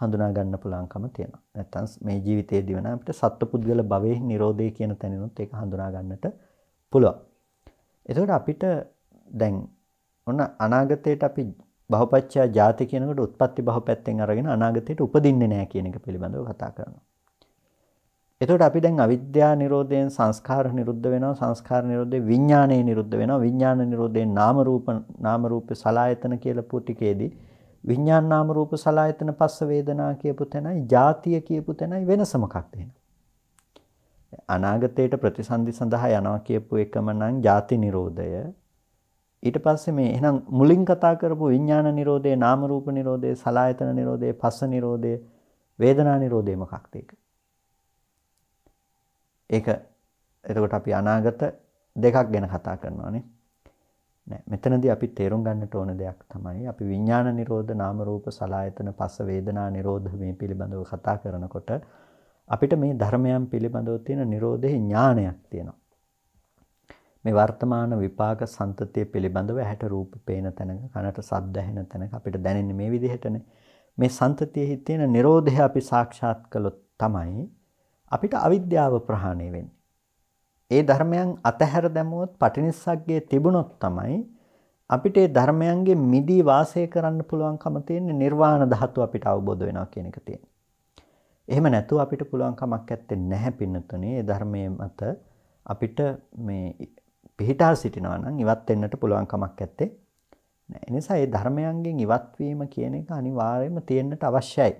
හඳුනා ගන්න පුළුවන්කම තියෙනවා. නැත්තම් මේ ජීවිතයේදී වෙන අපිට සත්පුද්ගල භවයේ Nirodhe කියන තැනිනුත් ඒක හඳුනා ගන්නට පුළුවන්. එතකොට අපිට දැන් ඔන්න අනාගතයට අපි බහපච්චා ජාති කියනකොට උත්පත්ති බහපැත්තෙන් අරගෙන අනාගතයට උපදින්නේ නැහැ කියන එක පිළිබඳව කතා කරනවා. එතකොට අපි දැන් අවිද්‍යා නිරෝධයෙන් සංස්කාර නිරුද්ධ වෙනවා සංස්කාර නිරෝධයෙන් විඥානය නිරුද්ධ වෙනවා විඥාන නිරෝධයෙන් නාම රූප නාම රූපේ සලායතන කියලා පොටිකේදී විඥාන නාම රූප සලායතන පස්ස වේදනා කියපු තැනයි ජාතිය කියපු තැනයි වෙනස මොකක්ද එහෙනම්? අනාගතයට ප්‍රතිසන්දි සඳහා යනවා කියපු එකම නම් ජාති නිරෝධය. ඊට පස්සේ මේ එහෙනම් මුලින් කතා කරපු විඥාන නිරෝධය, නාම රූප නිරෝධය, සලායතන නිරෝධය, පස්ස නිරෝධය, වේදනා නිරෝධය මොකක්ද ඒක? ඒක එතකොට අපි අනාගත දෙකක් ගැන කතා කරනවානේ. නෑ මෙතනදී අපි තේරුම් ගන්නට ඕන දෙයක් තමයි අපි විඥාන නිරෝධ නාම රූප සලායතන පස්ස වේදනා නිරෝධ මේ පිළිබඳව කතා කරනකොට අපිට මේ ධර්මයන් පිළිබඳව තියෙන නිරෝධේ ඥානයක් තියෙනවා මේ වර්තමාන විපාක සම්තතිය පිළිබඳව ඇහැට රූප පේන තැනක කනට ශබ්ද ඇහෙන තැනක අපිට දැනෙන්නේ මේ විදිහටනේ මේ සම්තතියෙහි තියෙන නිරෝධය අපි සාක්ෂාත් කළොත් තමයි අපිට අවිද්‍යාව ප්‍රහාණය වෙන්නේ ඒ ධර්මයන් අතහැර දැමුවොත් පටිනිස්සග්ගේ තිබුණොත් තමයි අපිට ඒ ධර්මයන්ගේ මිදී වාසය කරන්න පුළුවන්කම තියෙන නිර්වාණ ධාතුව අපිට අවබෝධ වෙනවා කියන එක තියෙනවා. එහෙම නැතුව අපිට පුළුවන්කමක් ඇත්තේ නැහැ පින්නතුනේ ඒ ධර්මයේ මත අපිට මේ පිහිටා සිටිනවා නම් ඉවත් වෙන්නට පුළුවන්කමක් ඇත්තේ නැහැ. ඒ නිසා මේ ධර්මයන්ගෙන් ඉවත් වීම කියන එක අනිවාර්යයෙන්ම තියෙන්නට අවශ්‍යයි.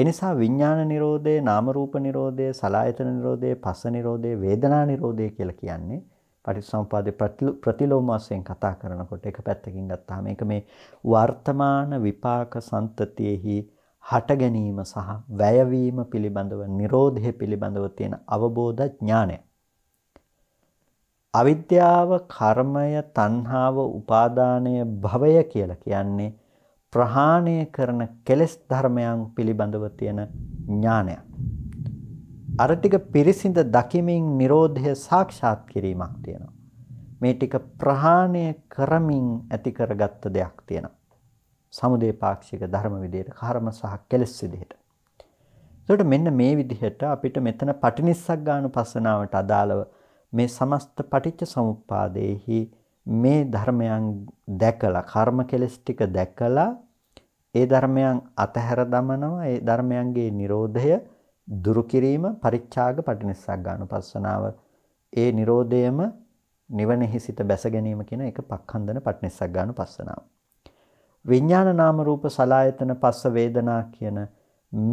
එනිසා විඥාන නිරෝධය, නාම රූප නිරෝධය, සලායතන නිරෝධය, පස්ස නිරෝධය, වේදනා නිරෝධය කියලා කියන්නේ පටිසම්පාදේ ප්‍රතිලෝම වශයෙන් කතා කරනකොට එක පැත්තකින් ගත්තාම ඒක මේ වර්තමාන විපාක සම්තතියෙහි හට ගැනීම සහ වැයවීම පිළිබඳව නිරෝධය පිළිබඳව තියෙන අවබෝධ ඥානය. අවිද්‍යාව, කර්මය, තණ්හාව, උපාදානය, භවය කියලා කියන්නේ ප්‍රහාණය කරන කෙලෙස් ධර්මයන් පිළිබඳව තියෙන ඥානය. අර ටික පිරිසිඳ දකිමින් Nirodhaය සාක්ෂාත් කිරීමක් තියෙනවා. මේ ටික ප්‍රහාණය කරමින් ඇති කරගත්ත දෙයක් තියෙනවා. සමුදේ පාක්ෂික ධර්ම විදිහට කර්ම සහ කෙලෙස් විදිහට. එතකොට මෙන්න මේ විදිහට අපිට මෙතන පටිනිස්සක් ගානුපස්සනාවට අදාළව මේ සමස්ත පටිච්ච සමුප්පාදයේහි මේ ධර්මයන් දැකලා කර්ම කෙලස් ටික දැකලා ඒ ධර්මයන් අතහැර දමනවා ඒ ධර්මයන්ගේ Nirodhaය දුරු කිරීම පරිත්‍යාග පටිනිස්සග්ගානුපස්සනාව ඒ Nirodhayම නිවනෙහි සිත බැස ගැනීම කියන එක පක්ඛන්දන පටිනිස්සග්ගානුපස්සනාව විඥාන නාම රූප සලායතන පස්ස වේදනා කියන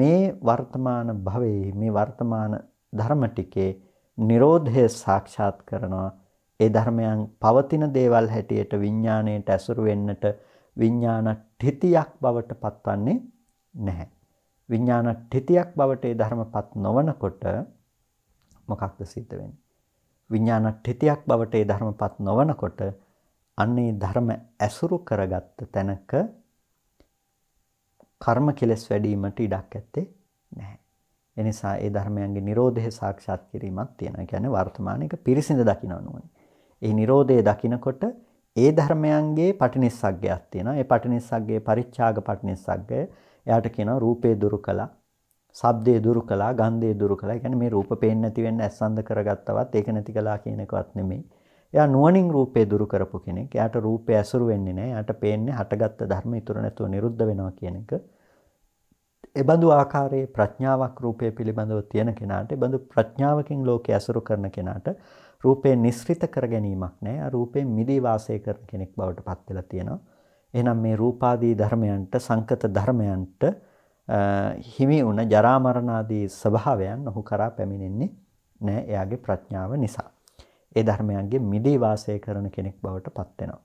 මේ වර්තමාන භවයේ මේ වර්තමාන ධර්ම ටිකේ Nirodhaය සාක්ෂාත් කරනවා ඒ ධර්මයන් පවතින දේවල් හැටියට විඥාණයට ඇසුරු වෙන්නට විඥානට්ඨිතියක් බවට පත්වන්නේ නැහැ. විඥානට්ඨිතියක් බවට ඒ ධර්මපත් නොවනකොට මොකක්ද සිද්ධ වෙන්නේ? විඥානට්ඨිතියක් බවට ඒ ධර්මපත් නොවනකොට අන්නේ ධර්ම ඇසුරු කරගත්ත තැනක කර්ම කෙලස් වැඩිවීමට ඉඩක් ඇත්තේ නැහැ. එනිසා ඒ ධර්මයන්ගේ Nirodhe සාක්ෂාත් කිරීමක් තියෙනවා. කියන්නේ වර්තමානයේ පිරිසිඳ දකින්න ඕනේ. ඒ Nirodhe දකිනකොට ඒ ධර්මයන්ගේ පටිනිස්සග්ගයක් තියෙනවා. ඒ පටිනිස්සග්ගේ පරිත්‍යාග පටිනිස්සග්ගය එයාට කියනවා රූපේ දුරු කළා, ශබ්දේ දුරු කළා, ගන්ධේ දුරු කළා. ඒ කියන්නේ මේ රූප පේන්නේ නැති වෙන්න ඇස්සඳ කරගත්තවත් ඒක නැති කළා කියන එකවත් නෙමෙයි. එයා නුවණින් රූපේ දුරු කරපු කෙනෙක්. එයාට රූපේ ඇසුරු වෙන්නේ නැහැ. එයාට පේන්නේ හටගත්ත ධර්ම ඉතුරු නැතුව නිරුද්ධ වෙනවා කියන එක. එබඳු ආකාරයේ ප්‍රඥාවක් රූපය පිළිබඳව තියෙන කෙනාට, එබඳු ප්‍රඥාවකින් ලෝකේ ඇසුරු කරන කෙනාට රූපේ නිස්සෘත කර ගැනීමක් නැහැ. රූපේ මිදී වාසය කරන කෙනෙක් බවට පත් වෙලා තියෙනවා. එහෙනම් මේ රූපාදී ධර්මයන්ට සංකත ධර්මයන්ට හිමි වුණ ජරා මරණ ආදී ස්වභාවයන් ඔහු කරා පැමිණෙන්නේ නැහැ එයාගේ ප්‍රඥාව නිසා. ඒ ධර්මයන්ගේ මිදී වාසය කරන කෙනෙක් බවට පත් වෙනවා.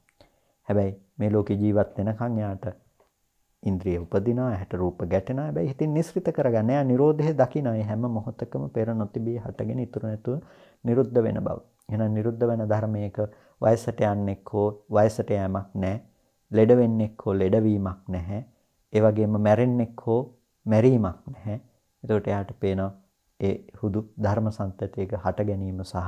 හැබැයි මේ ලෝකේ ජීවත් වෙනකන් යාට ඉන්ද්‍රිය උපදිනා, ඇහැට රූප ගැටෙනවා. හැබැයි හිතින් නිස්සෘත කරගන්න. යා නිරෝධය දකිනා. හැම මොහොතකම පෙර නොතිබී හටගෙන ඉතුරු නැතුව නිරුද්ධ වෙන බව. එහෙනම් නිරුද්ධ වෙන ධර්මයක වයසට යන්නෙක් හෝ වයසට යෑමක් නැහැ. ලෙඩ වෙන්නෙක් හෝ ලෙඩවීමක් නැහැ. ඒ වගේම මැරෙන්නෙක් හෝ මැරීමක් නැහැ. එතකොට එයාට පේනවා ඒ හුදු ධර්ම සම්පතයක හට ගැනීම සහ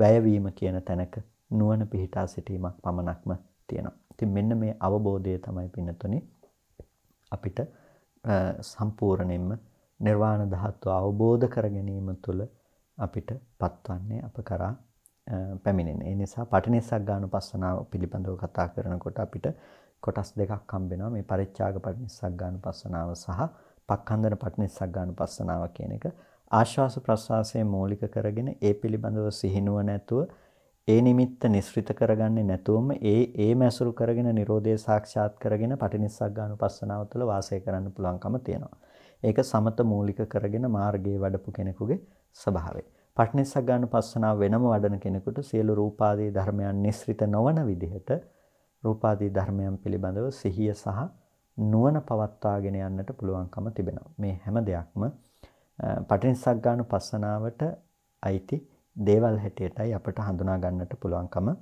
වැයවීම කියන තැනක නුවණ පිහිටා සිටීමක් පමණක්ම තියෙනවා. ඉතින් මෙන්න මේ අවබෝධය තමයි පින්නතුනේ අපිට සම්පූර්ණයෙන්ම නිර්වාණ ධාතුව අවබෝධ කර ගැනීම තුළ අපිට පත්වන්නේ අප කරා පැමිණෙන. ඒ නිසා පටිනිස්සක් ගානුපස්සනාව පිළිබඳව කතා කරනකොට අපිට කොටස් දෙකක් හම්බෙනවා. මේ පරිත්‍යාග පටිනිස්සක් ගානුපස්සනාව සහ පක්ඛන්දන පටිනිස්සක් ගානුපස්සනාව කියන එක. ආශ්වාස ප්‍රශ්වාසයේ මූලික කරගෙන ඒ පිළිබඳව සිහිනුව නැතුව ඒ නිමිත්ත නිස්සෘත කරගන්නේ නැතුවම ඒ ඒ මැසුරු කරගෙන Nirodhe සාක්ෂාත් කරගෙන පටිනිස්සක් ගානුපස්සනාව තුළ වාසය කරන්න පුළුවන්කම තියෙනවා. ඒක සමත මූලික කරගෙන මාර්ගයේ වඩපු කෙනෙකුගේ ස්වභාවය. පට්නිස්සක් ගන්න පස්සනාව වෙනම වඩන කෙනෙකුට සියලු රූපාදී ධර්මයන් නිස්සෘත නොවන විදිහට රූපාදී ධර්මයන් පිළිබඳව සිහිය සහ නුවණ පවත්වාගෙන යන්නට පුළුවන්කම තිබෙනවා. මේ හැම දෙයක්ම පට්නිස්සක් ගන්න පස්සනාවට අයිති දේවල් හැටියටයි අපට හඳුනා ගන්නට පුළුවන්කම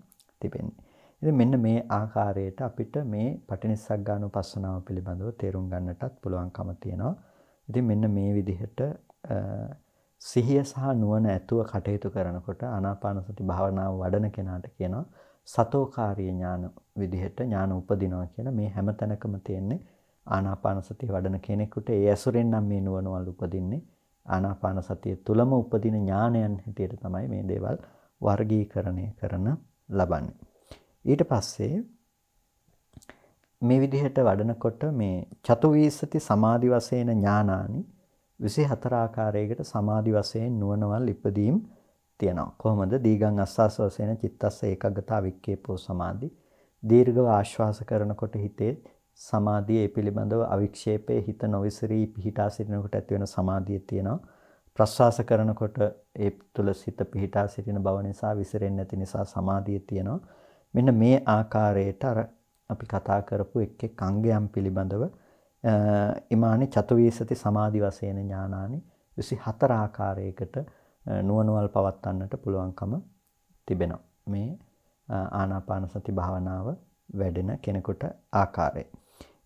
තිබෙන්නේ. ඉතින් මෙන්න මේ ආකාරයට අපිට මේ පටිනිස්සක් ගන්න උපස්සනාව පිළිබඳව තේරුම් ගන්නටත් පුළුවන්කම තියෙනවා. ඉතින් මෙන්න මේ විදිහට සිහිය සහ නුවණ ඇතුව කටයුතු කරනකොට ආනාපාන සති භාවනාව වඩන කෙනාට කියනවා සතෝකාරී ඥාන විදිහට ඥාන උපදිනවා කියන මේ හැමතැනකම තියෙන්නේ ආනාපාන සතිය වඩන කෙනෙකුට ඒ ඇසුරෙන් නම් මේ නුවණවල උපදින්නේ ආනාපාන සතිය තුලම උපදින ඥානයන් හැටියට තමයි මේ දේවල් වර්ගීකරණය කරන ලබන්නේ. ඊට පස්සේ මේ විදිහට වඩනකොට මේ චතුවීසති සමාධි වශයෙන් ඥානානි 24 ආකාරයකට සමාධි වශයෙන් නුවණවල් ඉපදීම් තියෙනවා. කොහොමද? දීගං අස්සස් වශයෙන් චිත්තස්ස ඒකග්ගතා වික්කේපෝ සමාධි. දීර්ඝව ආශ්වාස කරනකොට හිතේ සමාධිය ඒ පිළිබඳව අවික්ෂේපයේ හිත නොවිසිරී පිහිටා සිටිනකොට ඇති වෙන සමාධිය තියෙනවා. ප්‍රශ්වාස කරනකොට ඒ තුළ සිත පිහිටා සිටින බව නිසා විසිරෙන්නේ නැති නිසා සමාධිය තියෙනවා. මෙන්න මේ ආකාරයට අර අපි කතා කරපු එක් එක් අංගයන් පිළිබඳව ඉමානි චතුවීසති සමාධි වශයෙන් ඥානානි 24 ආකාරයකට නුවණවල් පවත්වන්නට පුළුවන්කම තිබෙනවා. මේ ආනාපාන සති භාවනාව වැඩෙන කෙනෙකුට ආකාරය.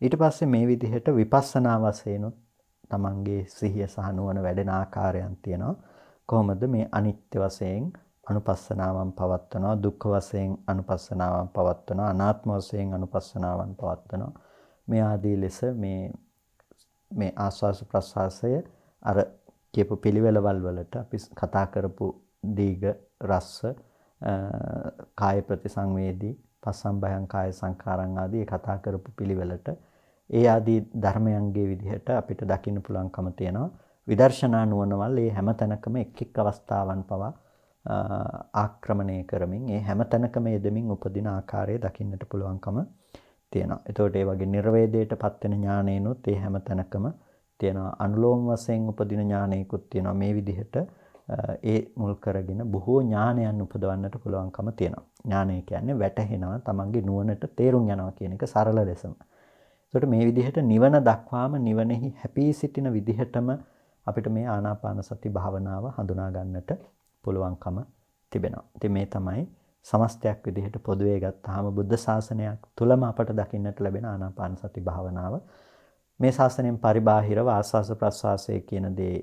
ඊට පස්සේ මේ විදිහට විපස්සනා වශයෙන් තමන්ගේ සිහිය සහ නුවණ වැඩෙන ආකාරයන් තියෙනවා. කොහොමද මේ අනිත්‍ය වශයෙන් අනුපස්සනාවන් පවත්වනවා, දුක්ඛ වශයෙන් අනුපස්සනාවන් පවත්වනවා, අනාත්ම වශයෙන් අනුපස්සනාවන් පවත්වනවා. මේ ආදී ලෙස මේ මේ ආස්වාස ප්‍රස්වාසය අර කියපු පිළිවෙලවල් වලට අපි කතා කරපු දීග රස්ස කාය ප්‍රතිසංවේදී පස්සම්බයං කාය සංකාරං ආදී කතා කරපු පිළිවෙලට ඒ ආදී ධර්මයන්ගේ විදිහට අපිට දකින්න පුළුවන්කම තියෙනවා විදර්ශනා නුවණවල් මේ හැම තැනකම එක් එක් අවස්ථාවන් පවා ආක්‍රමණය කරමින් ඒ හැම තැනකම යෙදමින් උපදින ආකාරය දකින්නට පුළුවන්කම තියෙනවා. එතකොට ඒ වගේ නිර්වේදයට පත්වෙන ඥානේනොත් ඒ හැම තැනකම තියෙනවා. අනුලෝම වශයෙන් උපදින ඥානයකුත් තියෙනවා. මේ විදිහට ඒ මුල් කරගෙන බොහෝ ඥානයන් උපදවන්නට පුළුවන්කම තියෙනවා. ඥානය කියන්නේ වැටහෙනවා, තමන්ගේ නුවණට තේරුම් යනවා කියන එක සරල ලෙසම. එතකොට මේ විදිහට නිවන දක්වාම නිවනෙහි හැපී සිටින විදිහටම අපිට මේ ආනාපාන සති භාවනාව හඳුනා ගන්නට පුළුවන්කම තිබෙනවා. ඉතින් මේ තමයි සමස්තයක් විදිහට පොදුවේ ගත්තාම බුද්ධ ශාසනයක් තුලම අපට දකින්නට ලැබෙන ආනාපාන සති භාවනාව මේ ශාසනයෙන් පරිබාහිරව ආස්වාස ප්‍රස්වාසය කියන දේ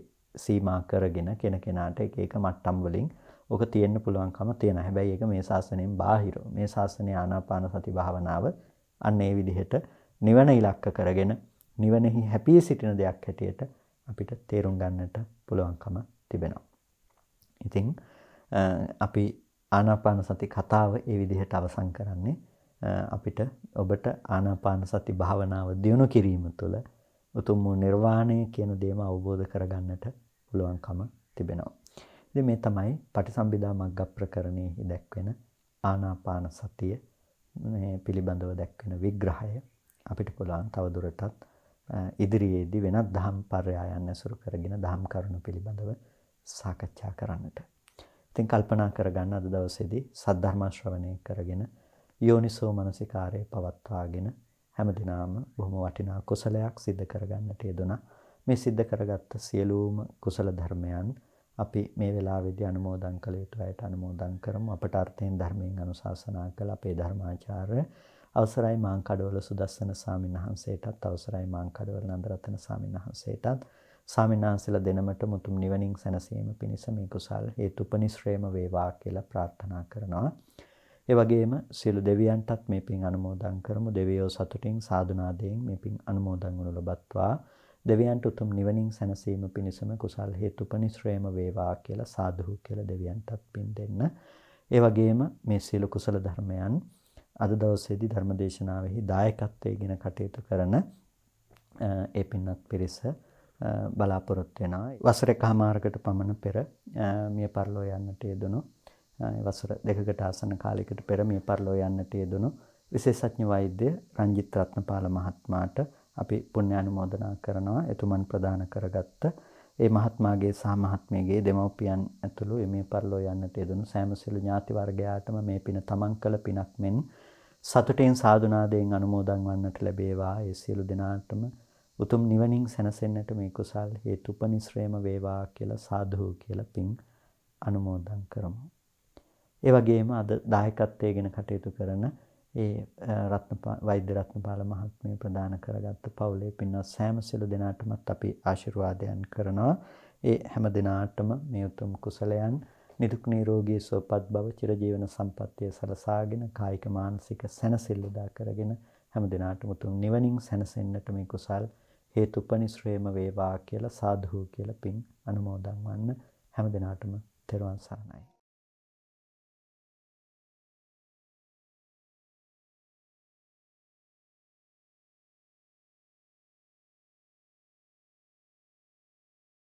සීමා කරගෙන කෙන කෙනාට එක එක මට්ටම් වලින් ඔක තියෙන්න පුළුවන්කම තියෙන හැබැයි ඒක මේ ශාසනයෙන් බාහිරව මේ ශාසනයේ ආනාපාන සති භාවනාව අන්න ඒ විදිහට නිවන ඉලක්ක කරගෙන නිවනෙහි හැපී සිටින දෙයක් හැටියට අපිට තේරුම් ගන්නට පුළුවන්කම තිබෙනවා. ඉතින් අපි ආනාපාන සති කතාව ඒ විදිහට අවසන් කරන්නේ අපිට ඔබට ආනාපාන සති භාවනාව දියුණු කිරීම තුළ උතුම් වූ නිර්වාණය කියන දේම අවබෝධ කරගන්නට පුළුවන්කම තිබෙනවා. ඉතින් මේ තමයි පටිසම්භිදා මග්ග ප්‍රකරණයේ දැක්වෙන ආනාපාන සතිය මේ පිළිබඳව දැක්වෙන විග්‍රහය අපිට පුළුවන් තවදුරටත් ඉදිරියේදී වෙනත් දහම් පර්යායන් ඇසුරු කරගෙන දහම් කරුණු පිළිබඳව සාකච්ඡා කරන්නට. ඉතින් කල්පනා කරගන්න අද දවසේදී සද්ධර්ම ශ්‍රවණය කරගෙන යෝනිසෝ මනසිකාරයේ පවත්වාගෙන හැමදිනාම බොහොම වටිනා කුසලයක් සිද්ධ කරගන්නට යෙදුණා. මේ සිද්ධ කරගත්ත සියලුම කුසල ධර්මයන් අපි මේ වෙලාවේදී අනුමෝදන් කළ යුතු අයට අනුමෝදන් කරමු. අපට අර්ථයෙන් ධර්මයෙන් අනුශාසනා කළ අපේ ධර්මාචාර්ය අවසරයි මාංකඩවල සුදස්සන සාමිනහන්සේටත් අවසරයි මාංකඩවල නන්දරත්න සාමිනහන්සේටත් සාමිනාන්සලා දෙනමට මුතුම් නිවනින් සැනසීම පිණිස මේ කුසල් හේතු උපනිශ්‍රේම වේවා කියලා ප්‍රාර්ථනා කරනවා. ඒ වගේම සියලු දෙවියන්ටත් මේ පින් අනුමෝදන් කරමු. දෙවියෝ සතුටින් සාදුනාදයෙන් මේ පින් අනුමෝදන් වනු ලබත්වා. දෙවියන්ට උතුම් නිවනින් සැනසීම පිණිසම කුසල් හේතු උපනිශ්‍රේම වේවා කියලා සාදුහු කියලා දෙවියන්ටත් පින් දෙන්න. ඒ වගේම මේ සියලු කුසල ධර්මයන් අද දවසේදී ධර්මදේශනාවෙහි දායකත්වයේගෙන කටයුතු කරන ඒ පින්වත් පිරිස බලාපොරොත් වෙනවා. වසර එකහමාරකට පමණ පෙර මිය පරලෝ යන්නට යෙදුණු වසර දෙකකට ආසන්න කාලයකට පෙර මිය පරලෝ යන්නට යෙදුණු විශේෂඥ වෛද්‍ය රංජිත් රත්නපාල මහත්මයාට අපි පුණ්‍යානුමෝදනා කරනවා. එතුමන් ප්‍රදාන කරගත්ත ඒ මහත්මාගේ සහ මහත්මියගේ දෙමව්පියන් ඇතුළු මිය පරලෝ යන්නට යෙදුණු සෑම සිළු ඥාති වර්ගයාටම මේ පින තමන් කළ පිනක් මෙන් සතුටින් සාදුනාදයෙන් අනුමෝදන් වන්නට ලැබේවා. ඒ සියලු දෙනාටම උතුම් නිවනින් සැනසෙන්නට මේ කුසල් හේතුපනිශ්‍රේම වේවා කියලා සාදු කියලා පින් අනුමෝදන් කරමු. ඒ වගේම අද දායකත්වයේ ගැන කටයුතු කරන ඒ රත්න වෛද්‍ය රත්නපාල මහත්මිය ප්‍රදාන කරගත්ත පවුලේ පින්වත් සෑම සිළු දෙනාටමත් අපි ආශිර්වාදයන් කරනවා. ඒ හැම දිනාටම මේ උතුම් කුසලයන් නිදුක් නිරෝගී සුවපත් බව චිරජීවන සම්පත්තිය සලසාගෙන කායික මානසික සැනසෙල්ලදා කරගෙන හැම දිනාටම උතුම් නිවනින් සැනසෙන්නට මේ කුසල් හේතුපනිශ්‍රේම වේවා කියලා සාදු කියලා පින් අනුමෝදන් වන්න හැම දිනාටම තෙරුවන් සරණයි